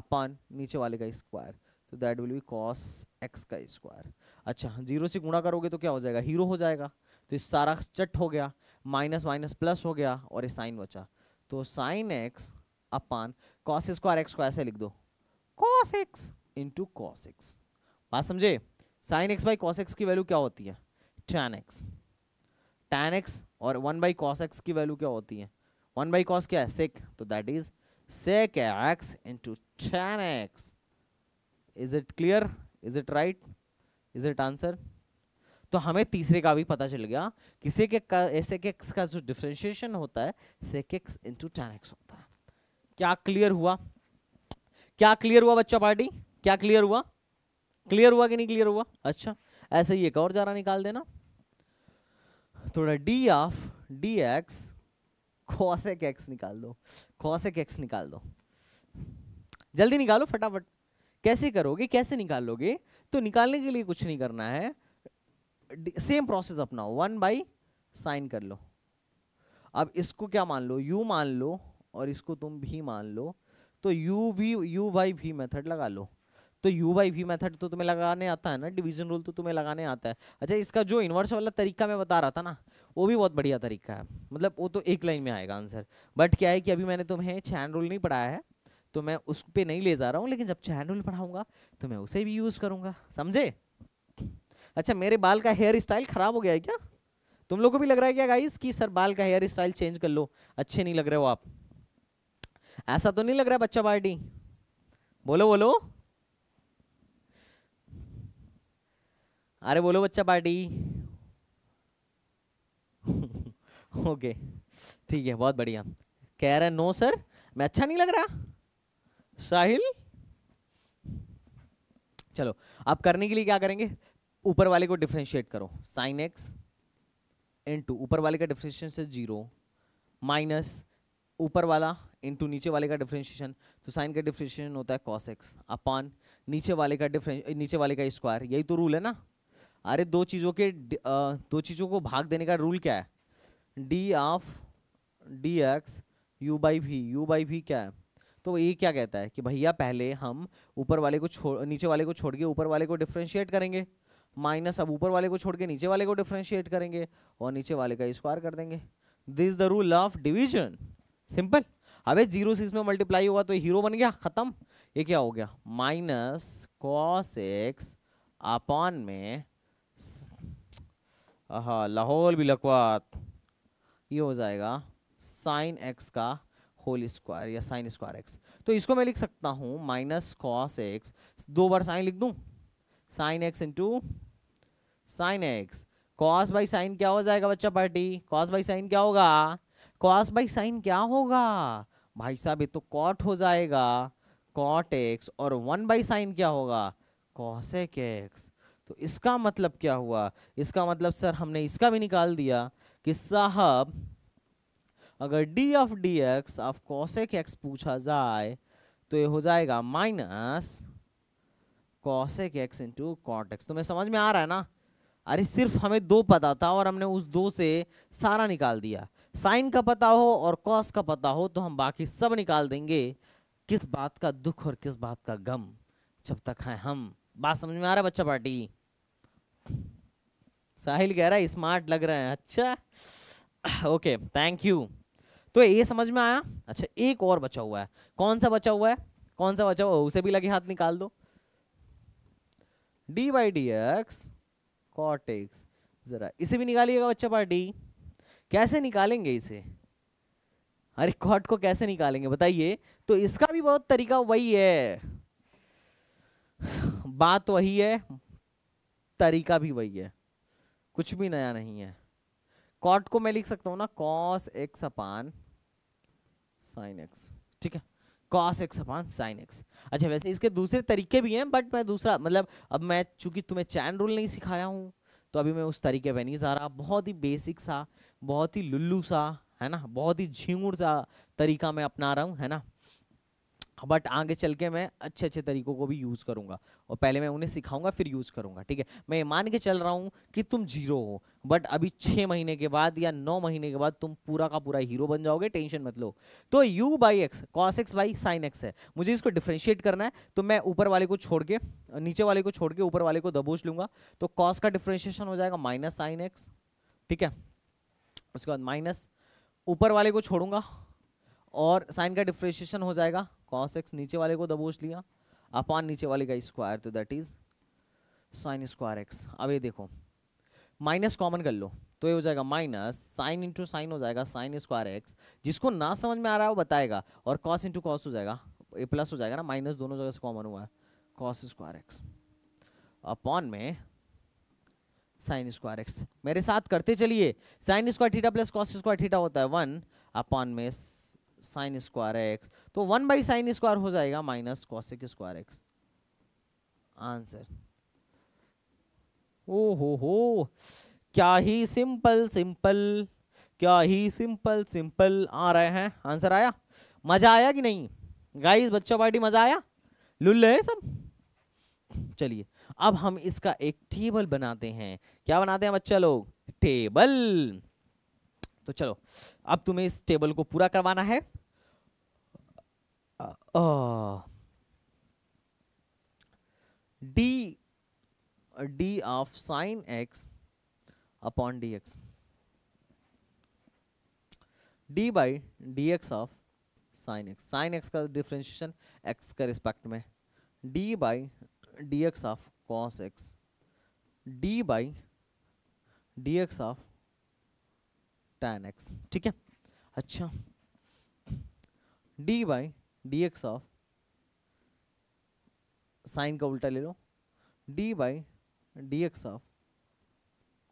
upon नीचे वाले का स्क्वायर तो that will be cos x का स्क्वायर अच्छा जीरो से गुणा करोगे तो क्या हो जाएगा हीरो हो जाएगा तो इस सारा चट हो गया माइनस माइनस प्लस हो गया और ये साइन बचा तो sine x upon cos square x को ऐसे लिख दो cos x into cos x बात समझे sine x by cos x की वैल्यू क्या होती है टैन एक्स टैन एक्स और वन बाई कॉस एक्स की वैल्यू क्या होती है वन बाई कॉस क्या है सेक तो that is sec x into tan x is it clear is it right is it answer तो हमें तीसरे का भी पता चल गया कि सेक ऐसे के एक्स का जो डिफ्रेंशिएशन होता है sec x into tan x होता है क्या क्लियर हुआ क्या क्लियर हुआ बच्चा पार्टी क्या क्लियर हुआ क्लियर हुआ कि नहीं क्लियर हुआ अच्छा ऐसे ही एक और जरा निकाल देना थोड़ा d of d x cosec x निकाल दो कॉसेक एक्स निकाल दो जल्दी निकालो फटाफट कैसे करोगे कैसे निकालोगे तो निकालने के लिए कुछ नहीं करना है सेम प्रोसेस अपनाओ वन बाई साइन कर लो अब इसको क्या मान लो यू मान लो और इसको तुम भी मान लो तो यू भी यू बाई भी मेथड लगा लो तो यू बाई वी मैथड तो तुम्हें लगाने आता है ना डिवीजन रूल तो तुम्हें लगाने आता है अच्छा इसका जो इन्वर्स वाला तरीका मैं बता रहा था ना वो भी बहुत बढ़िया तरीका है मतलब वो तो एक लाइन में आएगा आंसर बट क्या है कि अभी मैंने तुम्हें चैन रूल नहीं पढ़ाया है तो मैं उस पर नहीं ले जा रहा हूँ लेकिन जब चैन रूल पढ़ाऊंगा तो मैं उसे भी यूज़ करूँगा समझे अच्छा मेरे बाल का हेयर स्टाइल ख़राब हो गया है क्या तुम लोग को भी लग रहा है क्या गाइस कि सर बाल का हेयर स्टाइल चेंज कर लो अच्छे नहीं लग रहे हो आप ऐसा तो नहीं लग रहा बच्चा पार्टी बोलो बोलो अरे बोलो बच्चा पार्टी ओके ठीक है बहुत बढ़िया कह रहे नो सर मैं अच्छा नहीं लग रहा साहिल चलो आप करने के लिए क्या करेंगे ऊपर वाले को डिफ्रेंशिएट करो साइन एक्स इंटू ऊपर वाले का डिफ्रेंशिएशन से जीरो माइनस ऊपर वाला इंटू नीचे वाले का डिफ्रेंशिएशन तो साइन का डिफ्रेंशिएशन होता है कॉस एक्स अपॉन नीचे वाले का डिफ्रेंश नीचे वाले का स्क्वायर यही तो रूल है ना अरे दो चीज़ों के दो चीज़ों को भाग देने का रूल क्या है d of d x u by v u by v क्या है तो ये क्या कहता है कि भैया पहले हम ऊपर वाले को छोड़ नीचे वाले को छोड़ के ऊपर वाले को डिफ्रेंशिएट करेंगे माइनस अब ऊपर वाले को छोड़ के नीचे वाले को डिफ्रेंशिएट करेंगे और नीचे वाले का स्क्वायर कर देंगे this is the rule of division simple अबे जीरो सिक्स में मल्टीप्लाई हुआ तो हीरो बन गया ख़त्म ये क्या हो गया माइनस कॉस एक्स अपॉन में हाँ लाहौल भी लकवात ये हो जाएगा साइन एक्स का होल स्क्वायर या साइन स्क्वायर एक्स तो इसको मैं लिख सकता हूँ माइनस कॉस एक्स दो बार साइन लिख दूँ sine x into sine x cos by sine क्या हो जाएगा बच्चा पार्टी कॉस बाई साइन क्या होगा कॉस बाई साइन क्या होगा भाई साहब ये तो कॉट हो जाएगा कॉट एक्स और वन बाई साइन क्या होगा कॉसेक एक्स तो इसका मतलब क्या हुआ इसका मतलब सर हमने इसका भी निकाल दिया कि साहब अगर d of d x of cosec x पूछा जाए तो ये हो जाएगा minus cosec x into cot x तुम्हें समझ में आ रहा है ना अरे सिर्फ हमें दो पता था और हमने उस दो से सारा निकाल दिया साइन का पता हो और कॉस का पता हो तो हम बाकी सब निकाल देंगे किस बात का दुख और किस बात का गम जब तक हैं हम बात समझ में आ रहा है बच्चा पार्टी साहिल कह रहा है स्मार्ट लग रहे हैं अच्छा ओके थैंक यू तो ये समझ में आया अच्छा एक और बचा हुआ है कौन सा बचा हुआ है कौन सा बचा हुआ है उसे भी लगे हाथ निकाल दो d by d x cot x जरा इसे भी निकालिएगा बच्चा डी कैसे निकालेंगे इसे अरे कॉट को कैसे निकालेंगे बताइए तो इसका भी बहुत तरीका वही है बात वही है तरीका भी वही है कुछ भी नया नहीं है कॉट को मैं लिख सकता हूँ ना cos x upon sine x ठीक है cos x upon sine x अच्छा वैसे इसके दूसरे तरीके भी हैं बट मैं दूसरा मतलब अब मैं चूंकि तुम्हें चैन रूल नहीं सिखाया हूँ तो अभी मैं उस तरीके पर नहीं जा रहा बहुत ही बेसिक सा बहुत ही लुल्लू सा है ना बहुत ही झींगुड़ सा तरीका मैं अपना रहा हूँ है ना बट आगे चल के मैं अच्छे अच्छे तरीकों को भी यूज़ करूँगा और पहले मैं उन्हें सिखाऊंगा फिर यूज़ करूँगा ठीक है मैं मान के चल रहा हूँ कि तुम जीरो हो बट अभी छः महीने के बाद या नौ महीने के बाद तुम पूरा का पूरा हीरो बन जाओगे टेंशन मत लो तो u by x cos x by sine x है मुझे इसको डिफ्रेंशिएट करना है तो मैं ऊपर वाले को छोड़ के नीचे वाले को छोड़ के ऊपर वाले को दबोच लूँगा तो कॉस का डिफ्रेंशिएशन हो जाएगा माइनस साइन एक्स ठीक है उसके बाद माइनस ऊपर वाले को छोड़ूंगा और साइन का डिफ्रेशिएशन हो जाएगा कॉस एक्स नीचे वाले को दबोच लिया अपान नीचे वाले का स्क्वायर तो that is sine square x अब ये देखो माइनस कॉमन कर लो तो ये हो जाएगा माइनस साइन इंटू साइन हो जाएगा साइन स्क्वायर एक्स जिसको ना समझ में आ रहा है वो बताएगा और कॉस इंटू कॉस हो जाएगा ए प्लस हो जाएगा ना माइनस दोनों जगह से कॉमन हुआ है कॉस स्क्वायर एक्स अपॉन में साइन स्क्वायर एक्स मेरे साथ करते चलिए sine square theta plus cos square theta होता है वन अपॉन में साइन स्क्वायर एक्स तो वन बाई साइन स्क्वायर हो जाएगा minus cosec square x answer ओ हो हो क्या ही सिंपल सिंपल क्या ही सिंपल सिंपल आ रहे हैं आंसर आया मजा आया कि नहीं गाइस बच्चों पार्टी मजा आया लुल्ले है सब चलिए अब हम इसका एक टेबल बनाते हैं क्या बनाते हैं बच्चा लोग टेबल तो चलो अब तुम्हें इस टेबल को पूरा करवाना है d d of sine x upon d x d by d x of sine x sine x का डिफ्रेंशिएशन एक्स के रिस्पेक्ट में d by d x of cos x d by d x of tan x ठीक है अच्छा d y d x of sine का उल्टा ले लो d y d x of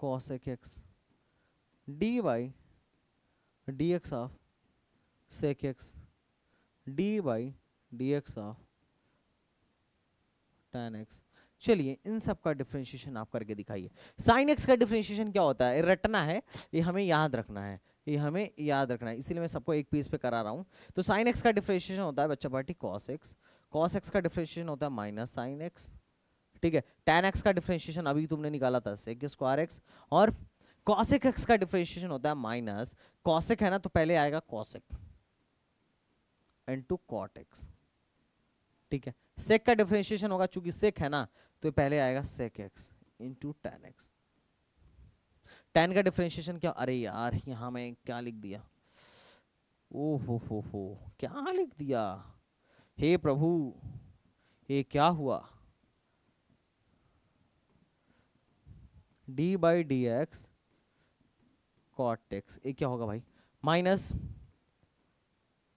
cos एक x d y d x of sec x d y d x of tan x चलिए इन सब का डिफ्रेंशिएशन आप करके दिखाइए साइन एक्स का डिफ्रेंशिएशन क्या होता है रटना है ये हमें याद रखना है ये हमें याद रखना है इसीलिए मैं सबको एक पीस पे करा रहा हूँ तो साइन एक्स का डिफ्रेंशिएशन होता है बच्चा party cos x cos x का डिफ्रेंशिएशन होता है माइनस साइन एक्स ठीक है टेन एक्स का डिफ्रेंशिएशन अभी तुमने निकाला था सेक स्क्वायर एक्स और कॉसिक एक्स का डिफ्रेंशिएशन होता है माइनस कॉसिक है ना तो पहले आएगा कॉसिक इंटू कॉट एक्स ठीक है सेक का डिफ्रेंशिएशन होगा चूंकि सेक है ना तो पहले आएगा sec x into tan x tan का डिफ्रेंशिएशन क्या अरे यार यहाँ मैं क्या लिख दिया ओ हो हो हो क्या लिख दिया हे प्रभु ये क्या हुआ d by d x cot x ये क्या होगा भाई माइनस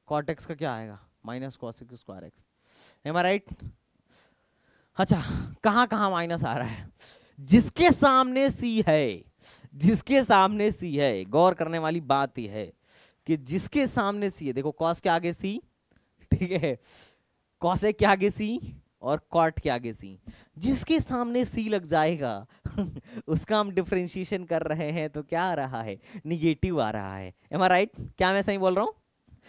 कॉट एक्स का क्या आएगा minus cos x square x am I right अच्छा कहाँ कहाँ माइनस आ रहा है जिसके सामने सी है जिसके सामने सी है गौर करने वाली बात यह है कि जिसके सामने सी है देखो कॉस के आगे सी ठीक है कॉसे के आगे सी और कॉट के आगे सी जिसके सामने सी लग जाएगा [LAUGHS] उसका हम डिफ्रेंशिएशन कर रहे हैं तो क्या आ रहा है निगेटिव आ रहा है एम राइट क्या मैं सही बोल रहा हूँ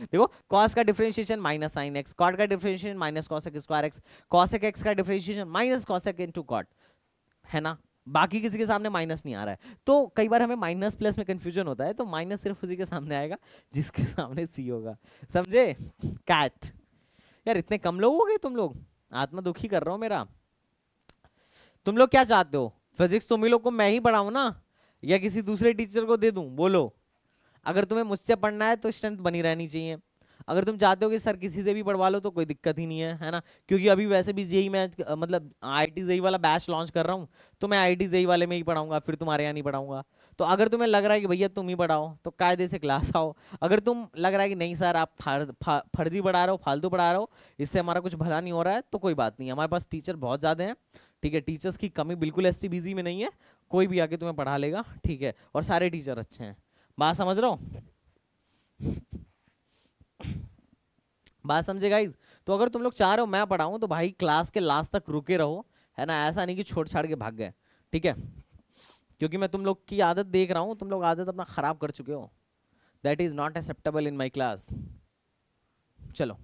देखो कॉस का differentiation minus sine x cot का differentiation minus cosec square x cosec x का differentiation minus cosec into cot है ना बाकी किसी के सामने माइनस नहीं आ रहा है तो कई बार हमें माइनस प्लस में कंफ्यूजन होता है तो माइनस सिर्फ उसी के सामने आएगा जिसके [LAUGHS] सामने सी होगा समझे कैट यार इतने कम लोग हो गए तुम लोग आत्मा दुखी कर रहा हूँ मेरा तुम लोग क्या चाहते हो फिजिक्स तुम लोग को मैं ही पढ़ाऊँ ना या किसी दूसरे टीचर को दे दूँ बोलो अगर तुम्हें मुझसे पढ़ना है तो स्ट्रेंथ बनी रहनी चाहिए अगर तुम चाहते हो कि सर किसी से भी पढ़वा लो तो कोई दिक्कत ही नहीं है है ना क्योंकि अभी वैसे भी जेई मैं मतलब आई टी जेई वाला बैच लॉन्च कर रहा हूँ तो मैं आई टी जेई वाले में ही पढ़ाऊंगा फिर तुम्हारे यहाँ नहीं पढ़ाऊंगा तो अगर तुम्हें लग रहा है कि भैया तुम ही पढ़ाओ तो कायदे से क्लास आओ अगर तुम लग रहा है कि नहीं सर आप फर्जी पढ़ा रहे हो फालतू पढ़ा रहे हो इससे हमारा कुछ भला नहीं हो रहा है तो कोई बात नहीं हमारे पास टीचर बहुत ज़्यादा हैं ठीक है टीचर्स की कमी बिल्कुल एस में नहीं है कोई भी आके तुम्हें पढ़ा लेगा ठीक है और सारे टीचर अच्छे हैं बात समझ रहा हूँ बात समझे गाइज तो अगर तुम लोग चाह रहे हो मैं पढ़ाऊँ तो भाई क्लास के लास्ट तक रुके रहो है ना ऐसा नहीं कि छोड़ छाड़ के भाग गए ठीक है क्योंकि मैं तुम लोग की आदत देख रहा हूँ तुम लोग आदत अपना ख़राब कर चुके हो that is not acceptable in my class चलो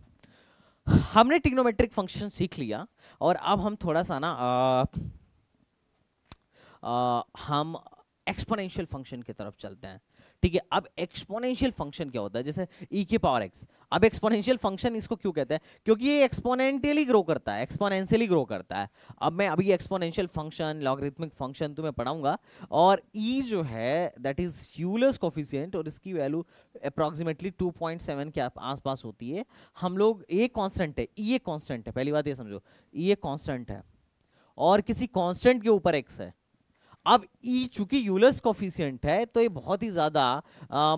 हमने टिग्नोमेट्रिक फंक्शन सीख लिया और अब हम थोड़ा सा ना आ, आ, हम एक्सपोनेंशियल फंक्शन की तरफ चलते हैं ठीक है अब एक्सपोनेंशियल फंक्शन क्या होता है जैसे ई के पावर एक्स अब एक्सपोनेंशियल फंक्शन इसको क्यों कहते हैं क्योंकि ये एक्सपोनेंटियली ग्रो करता है एक्सपोनेंशियली ग्रो करता है अब मैं अभी एक्सपोनेंशियल फंक्शन लॉगरिथमिक फंक्शन तुम्हें पढ़ाऊंगा और ई e जो है दैट इज यूलस कोफिशियंट और इसकी वैल्यू अप्रॉक्सीमेटली 2.7 के आसपास होती है हम लोग ये कॉन्स्टेंट है ई ए कॉन्स्टेंट है पहली बात ये समझो ई ए कॉन्स्टेंट है और किसी कॉन्स्टेंट के ऊपर एक्स है अब ई e चूंकि यूलर्स कॉफिशियंट है तो ये बहुत ही ज़्यादा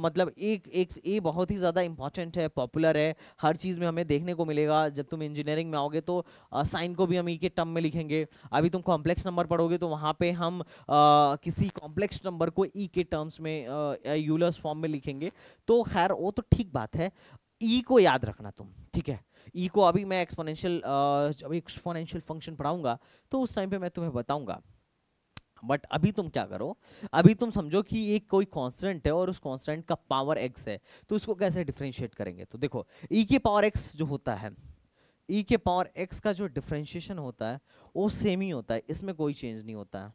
मतलब एक एक ए बहुत ही ज़्यादा इंपॉर्टेंट है पॉपुलर है हर चीज़ में हमें देखने को मिलेगा जब तुम इंजीनियरिंग में आओगे तो साइन को भी हम ई e के टर्म में लिखेंगे अभी तुम कॉम्प्लेक्स नंबर पढ़ोगे तो वहाँ पे हम आ, किसी कॉम्प्लेक्स नंबर को ई e के टर्म्स में यूलर्स फॉर्म में लिखेंगे तो खैर वो तो ठीक बात है ई को याद रखना तुम ठीक है ई को अभी मैं एक्सपोनेंशियल अभी एक्सपोनेंशियल फंक्शन पढ़ाऊंगा तो उस टाइम पे मैं तुम्हें बताऊंगा बट अभी तुम क्या करो अभी तुम समझो कि एक कोई कांस्टेंट है और उस कांस्टेंट का पावर एक्स है तो उसको कैसे डिफ्रेंशिएट करेंगे तो देखो ई e के पावर एक्स जो होता है ई e के पावर एक्स का जो डिफ्रेंशिएशन होता है वो सेम ही होता है इसमें कोई चेंज नहीं होता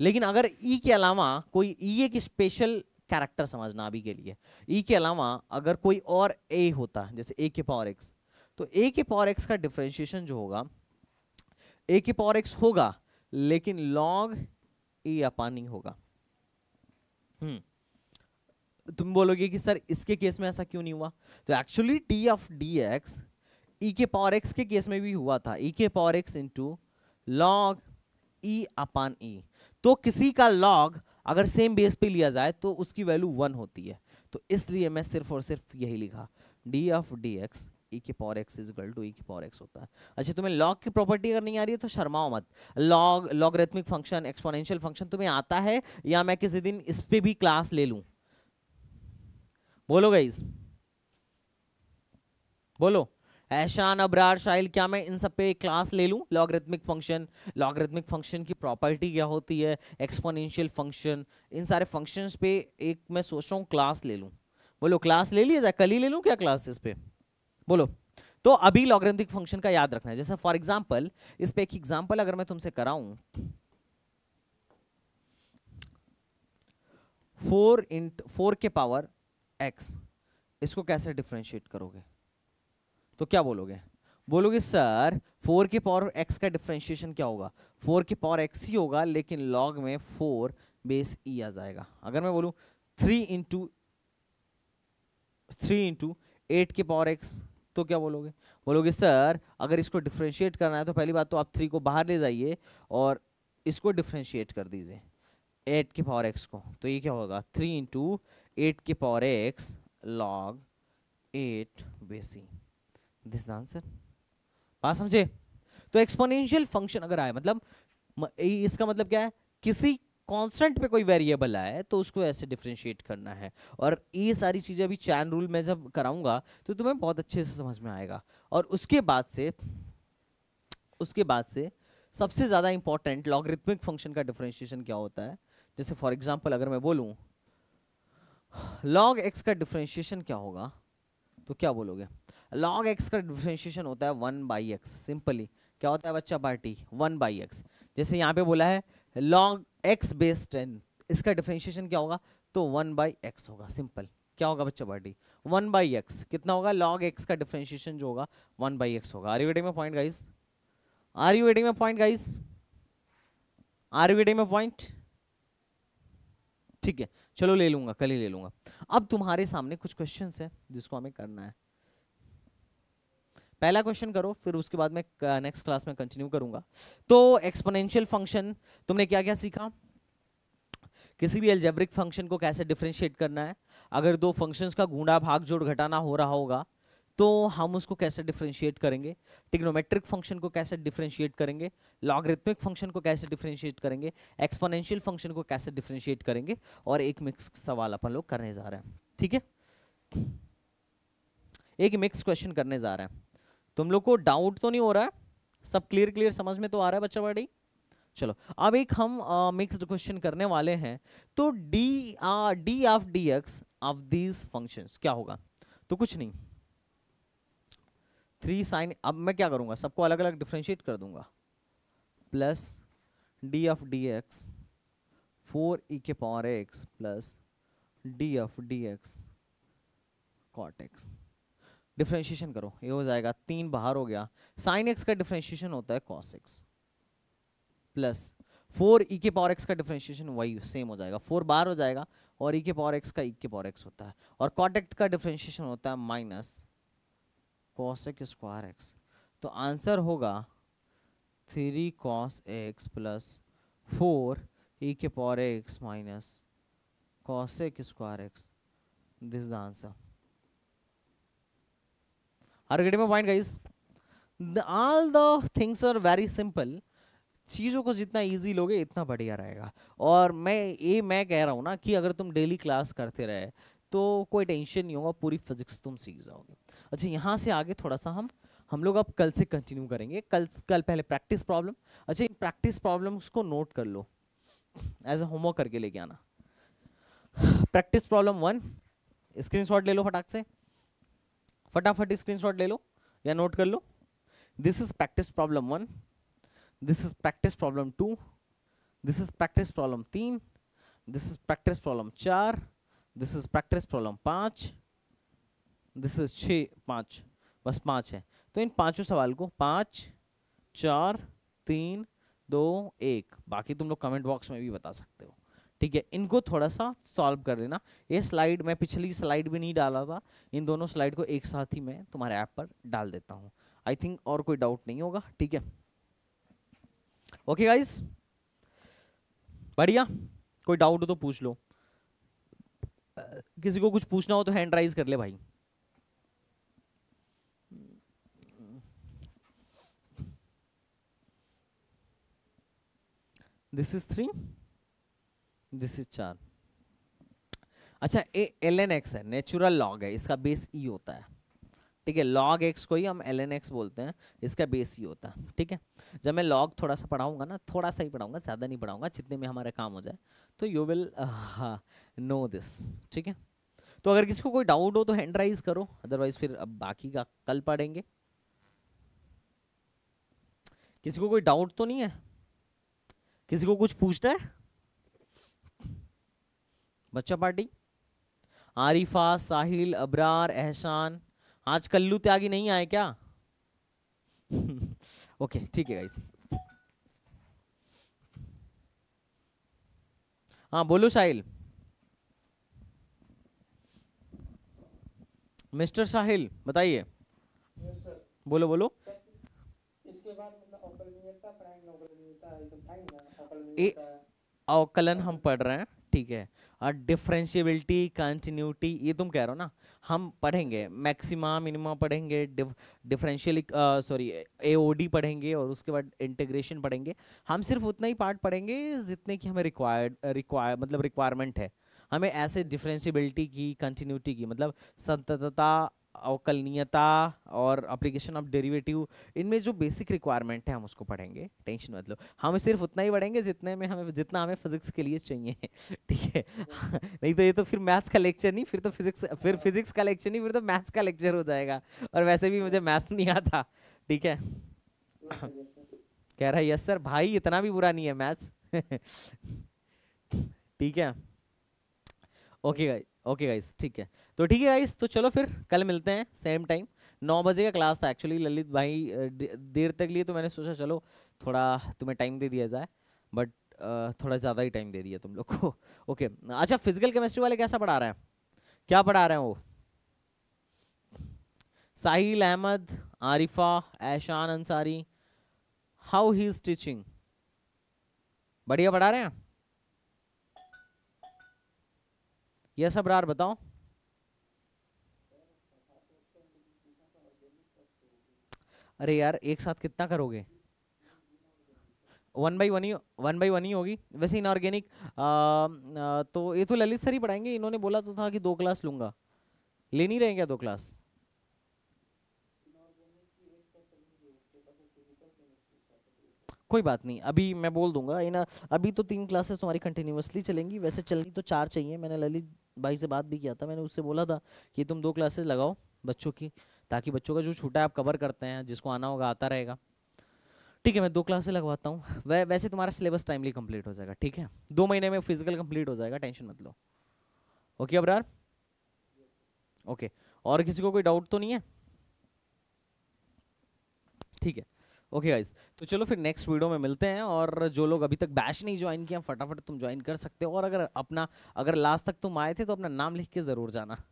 लेकिन अगर ई e के अलावा कोई ई एक स्पेशल कैरेक्टर समझना अभी के लिए ई के अलावा अगर कोई और ए होता जैसे ए के पावर एक्स तो ए के पावर एक्स का डिफ्रेंशिएशन जो होगा ए के पावर एक्स होगा लेकिन लॉग ए अपान नहीं होगा हम्म तुम बोलोगे कि सर इसके केस में ऐसा क्यों नहीं हुआ तो actually d of d x e के पावर एक्स के केस में भी हुआ था ई e के power x into log e upon e तो किसी का लॉग अगर सेम बेस पे लिया जाए तो उसकी वैल्यू वन होती है तो इसलिए मैं सिर्फ और सिर्फ यही लिखा d of d x e e की power x is equal to e की पावर एक्स होता है अच्छा तुम्हें लॉग की प्रॉपर्टी अगर नहीं आ रही है तो शर्माओ मत log logarithmic function exponential function तुम्हें आता है या मैं किसी दिन इस पर भी क्लास ले लूँ बोलो गाइज बोलो ऐशान अब्रार शाइल क्या मैं इन सब पे एक क्लास ले लूँ लॉगरिथमिक फंक्शन लॉगरिथमिक फंक्शन की प्रॉपर्टी क्या होती है एक्सपोनेंशियल फंक्शन इन सारे फंक्शंस पे एक मैं सोच रहा हूँ क्लास ले लूँ बोलो क्लास ले लिया जाए कल ही ले लूँ क्या क्लासेस पे बोलो तो अभी लॉग्रेंथिक फंक्शन का याद रखना है जैसे फॉर एग्जाम्पल इस पे एक एग्जाम्पल अगर मैं तुमसे कराऊं फोर इंट फोर के पावर एक्स इसको कैसे डिफ्रेंशिएट करोगे तो क्या बोलोगे बोलोगे सर फोर के पावर एक्स का डिफ्रेंशिएशन क्या होगा फोर के पावर एक्स ही होगा लेकिन लॉग में फोर बेस ई आ जाएगा अगर मैं बोलूँ three into three into eight के पावर एक्स तो क्या बोलोगे बोलोगे सर अगर इसको डिफ्रेंशिएट करना है तो पहली बात तो आप थ्री को बाहर ले जाइए और इसको डिफ्रेंशिएट कर दीजिए एट के पावर एक्स को तो ये क्या होगा थ्री इंटू एट के पावर एक्स लॉग एट बेसी दिस आंसर बात समझे तो एक्सपोनेंशियल फंक्शन अगर आए मतलब इसका मतलब क्या है किसी कांस्टेंट पे कोई वेरिएबल आए तो उसको ऐसे डिफ्रेंशिएट करना है और ये सारी चीज़ें अभी चैन रूल में जब कराऊंगा तो तुम्हें बहुत अच्छे से समझ में आएगा और उसके बाद से उसके बाद से सबसे ज़्यादा इंपॉर्टेंट लॉगरिथमिक फंक्शन का डिफ्रेंशिएशन क्या होता है जैसे फॉर एग्जाम्पल अगर मैं बोलूँ लॉग एक्स का डिफ्रेंशिएशन क्या होगा तो क्या बोलोगे लॉग एक्स का डिफ्रेंशिएशन होता है वन बाई एक्स सिंपली क्या होता है बच्चा पार्टी वन बाई एक्स जैसे यहाँ पे बोला है लॉग एक्स बेस टेन इसका डिफ्रेंशिएशन क्या होगा तो वन बाई एक्स होगा सिंपल क्या होगा बच्चा बॉडी वन बाई एक्स कितना होगा लॉग एक्स का डिफ्रेंशिएशन जो होगा वन बाई एक्स होगा are you getting my point guys are you getting my point guys are you getting my point ठीक है चलो ले लूंगा कल ही ले लूंगा अब तुम्हारे सामने कुछ क्वेश्चन है जिसको हमें करना है पहला क्वेश्चन करो फिर उसके बाद uh, में नेक्स्ट क्लास में कंटिन्यू करूंगा तो एक्सपोनेंशियल फंक्शन तुमने क्या क्या सीखा किसी भी एल्जेब्रिक फंक्शन को कैसे डिफ्रेंशिएट करना है अगर दो फंक्शंस का गुणा भाग जोड़ घटाना हो रहा होगा तो हम उसको कैसे डिफ्रेंशिएट करेंगे टिग्नोमेट्रिक फंक्शन को कैसे डिफ्रेंशिएट करेंगे लॉगरिथमिक फंक्शन को कैसे डिफ्रेंशिएट करेंगे एक्सपोनेंशियल फंक्शन को कैसे डिफ्रेंशिएट करेंगे और एक मिक्स सवाल अपन लोग करने जा रहे हैं ठीक है एक मिक्स क्वेश्चन करने जा रहे हैं तुम लोग को डाउट तो नहीं हो रहा है सब क्लियर क्लियर समझ में तो आ रहा है बच्चा बड़ी चलो अब एक हम मिक्स्ड uh, क्वेश्चन करने वाले हैं तो d d of d x of these function क्या होगा तो कुछ नहीं थ्री साइन अब मैं क्या करूंगा सबको अलग अलग डिफ्रेंशिएट कर दूंगा plus d of d x four e के power x plus d of d x cot x differentiation करो ये हो जाएगा तीन बाहर हो गया साइन एक्स का डिफ्रेंशिएशन होता है cos x plus four e के पावर एक्स का डिफ्रेंशिएशन वही सेम हो जाएगा फोर बाहर हो जाएगा और ई e के पावर एक्स का ई e के पावर एक्स होता है और कॉटेक्ट का डिफ्रेंशिएशन होता है minus cos x square x तो आंसर होगा three cos x plus four e के power x minus cos x square x this the answer are getting my point guys all the things are very simple चीज़ों को जितना easy लोगे इतना बढ़िया रहेगा और मैं ये मैं कह रहा हूँ ना कि अगर तुम डेली क्लास करते रहे तो कोई टेंशन नहीं होगा पूरी फिजिक्स तुम सीख जाओगे अच्छा यहाँ से आगे थोड़ा सा हम हम लोग अब कल से कंटिन्यू करेंगे कल कल पहले प्रैक्टिस प्रॉब्लम अच्छा इन प्रैक्टिस प्रॉब्लम्स को नोट कर लो एज ए होमवर्क करके लेके आना प्रैक्टिस प्रॉब्लम वन स्क्रीनशॉट ले लो फटाक से फटाफट स्क्रीनशॉट ले लो या नोट कर लो this is practice problem one this is practice problem two this is practice problem तीन दिस इज प्रैक्टिस प्रॉब्लम चार दिस इज प्रैक्टिस प्रॉब्लम पाँच दिस इज छः पाँच बस पाँच है तो इन पांचों सवाल को पाँच चार तीन दो एक बाकी तुम लोग कमेंट बॉक्स में भी बता सकते हो ठीक है इनको थोड़ा सा सॉल्व कर लेना ये स्लाइड मैं पिछली स्लाइड भी नहीं डाला था इन दोनों स्लाइड को एक साथ ही मैं तुम्हारे ऐप पर डाल देता हूँ आई थिंक और कोई डाउट नहीं होगा ठीक है ओके गाइज बढ़िया कोई डाउट हो तो पूछ लो किसी को कुछ पूछना हो तो हैंड राइज कर ले भाई this is three this is चार अच्छा ए एल एन एक्स है नेचुरल लॉग है इसका बेस ई e होता है ठीक है लॉग एक्स को ही हम एल एन एक्स बोलते हैं इसका बेस ई e होता है ठीक है जब मैं लॉग थोड़ा सा पढ़ाऊंगा ना थोड़ा सा ही पढ़ाऊंगा ज़्यादा नहीं पढ़ाऊंगा जितने में हमारा काम हो जाए तो यू विल नो दिस ठीक है तो अगर किसी को कोई डाउट हो तो हैंड राइज करो अदरवाइज फिर अब बाकी का कल पढ़ेंगे किसी को कोई डाउट तो नहीं है किसी को कुछ पूछना है बच्चा पार्टी आरिफा साहिल अबरार एहसान आज कल्लू त्यागी नहीं आए क्या [LAUGHS] ओके ठीक है गाइस हाँ बोलो साहिल मिस्टर साहिल बताइए yes, बोलो बोलो इसके बाद मतलब अवकलन हम पढ़ रहे हैं ठीक है और डिफ्रेंशियबिलिटी कंटिन्यूटी ये तुम कह रहे हो ना हम पढ़ेंगे मैक्सिमा मिनिमा पढ़ेंगे डिफरेंशियल सॉरी एओडी पढ़ेंगे और उसके बाद इंटीग्रेशन पढ़ेंगे हम सिर्फ उतना ही पार्ट पढ़ेंगे जितने की हमें रिक्वायर्ड रिक्वायर मतलब रिक्वायरमेंट है हमें ऐसे डिफरेंशियबिलिटी की कंटिन्यूटी की मतलब संतता अवकलनीयता और अप्लीकेशन ऑफ डेरिवेटिव इनमें जो बेसिक रिक्वायरमेंट है हम उसको पढ़ेंगे टेंशन मत लो हम सिर्फ उतना ही पढ़ेंगे जितने में हमें जितना हमें फिजिक्स के लिए चाहिए [LAUGHS] ठीक है [LAUGHS] नहीं तो ये तो फिर मैथ्स का लेक्चर नहीं फिर तो फिजिक्स फिर फिजिक्स का लेक्चर नहीं फिर तो मैथ्स का लेक्चर हो जाएगा और वैसे भी मुझे मैथ्स नहीं आता ठीक है [LAUGHS] कह रहा है यस सर भाई इतना भी बुरा नहीं है मैथ्स ठीक है ओके गाइस ओके गाइस ठीक है तो ठीक है गाइस तो चलो फिर कल मिलते हैं सेम टाइम नौ बजे का क्लास था एक्चुअली ललित भाई देर तक लिए तो मैंने सोचा चलो थोड़ा तुम्हें टाइम दे दिया जाए बट थोड़ा ज़्यादा ही टाइम दे दिया तुम लोग को ओके [LAUGHS] अच्छा फिजिकल केमिस्ट्री वाले कैसा पढ़ा रहे हैं क्या पढ़ा रहे हैं वो Sahil Ahmad Arifa Aishan Ansari how he is teaching बढ़िया पढ़ा रहे हैं यह सब रार बताओ अरे यार एक साथ कितना करोगे वन बाई वन ही वन बाई वन ही होगी वैसे इनऑर्गेनिक तो ये तो ललित सर ही पढ़ाएंगे इन्होंने बोला तो था कि दो क्लास लूँगा ले नहीं रहे क्या दो क्लास कोई बात नहीं अभी मैं बोल दूंगा इन अभी तो तीन क्लासेस तुम्हारी कंटिन्यूसली चलेंगी वैसे चलनी तो चार चाहिए मैंने ललित भाई से बात भी किया था मैंने उससे बोला था कि तुम दो क्लासेस लगाओ बच्चों की ताकि बच्चों का जो छूटा है आप कवर करते हैं जिसको आना होगा आता रहेगा ठीक है मैं दो क्लासे लगवाता हूँ वै, वैसे तुम्हारा सिलेबस टाइमली कंप्लीट हो जाएगा ठीक है दो महीने में फिजिकल कंप्लीट हो जाएगा टेंशन मत लो ओके अबरार ओके और किसी को कोई डाउट तो नहीं है ठीक है ओके गाइज तो चलो फिर नेक्स्ट वीडियो में मिलते हैं और जो लोग अभी तक बैच नहीं ज्वाइन किया फटाफट तुम ज्वाइन कर सकते हो और अगर अपना अगर लास्ट तक तुम आए थे तो अपना नाम लिख के ज़रूर जाना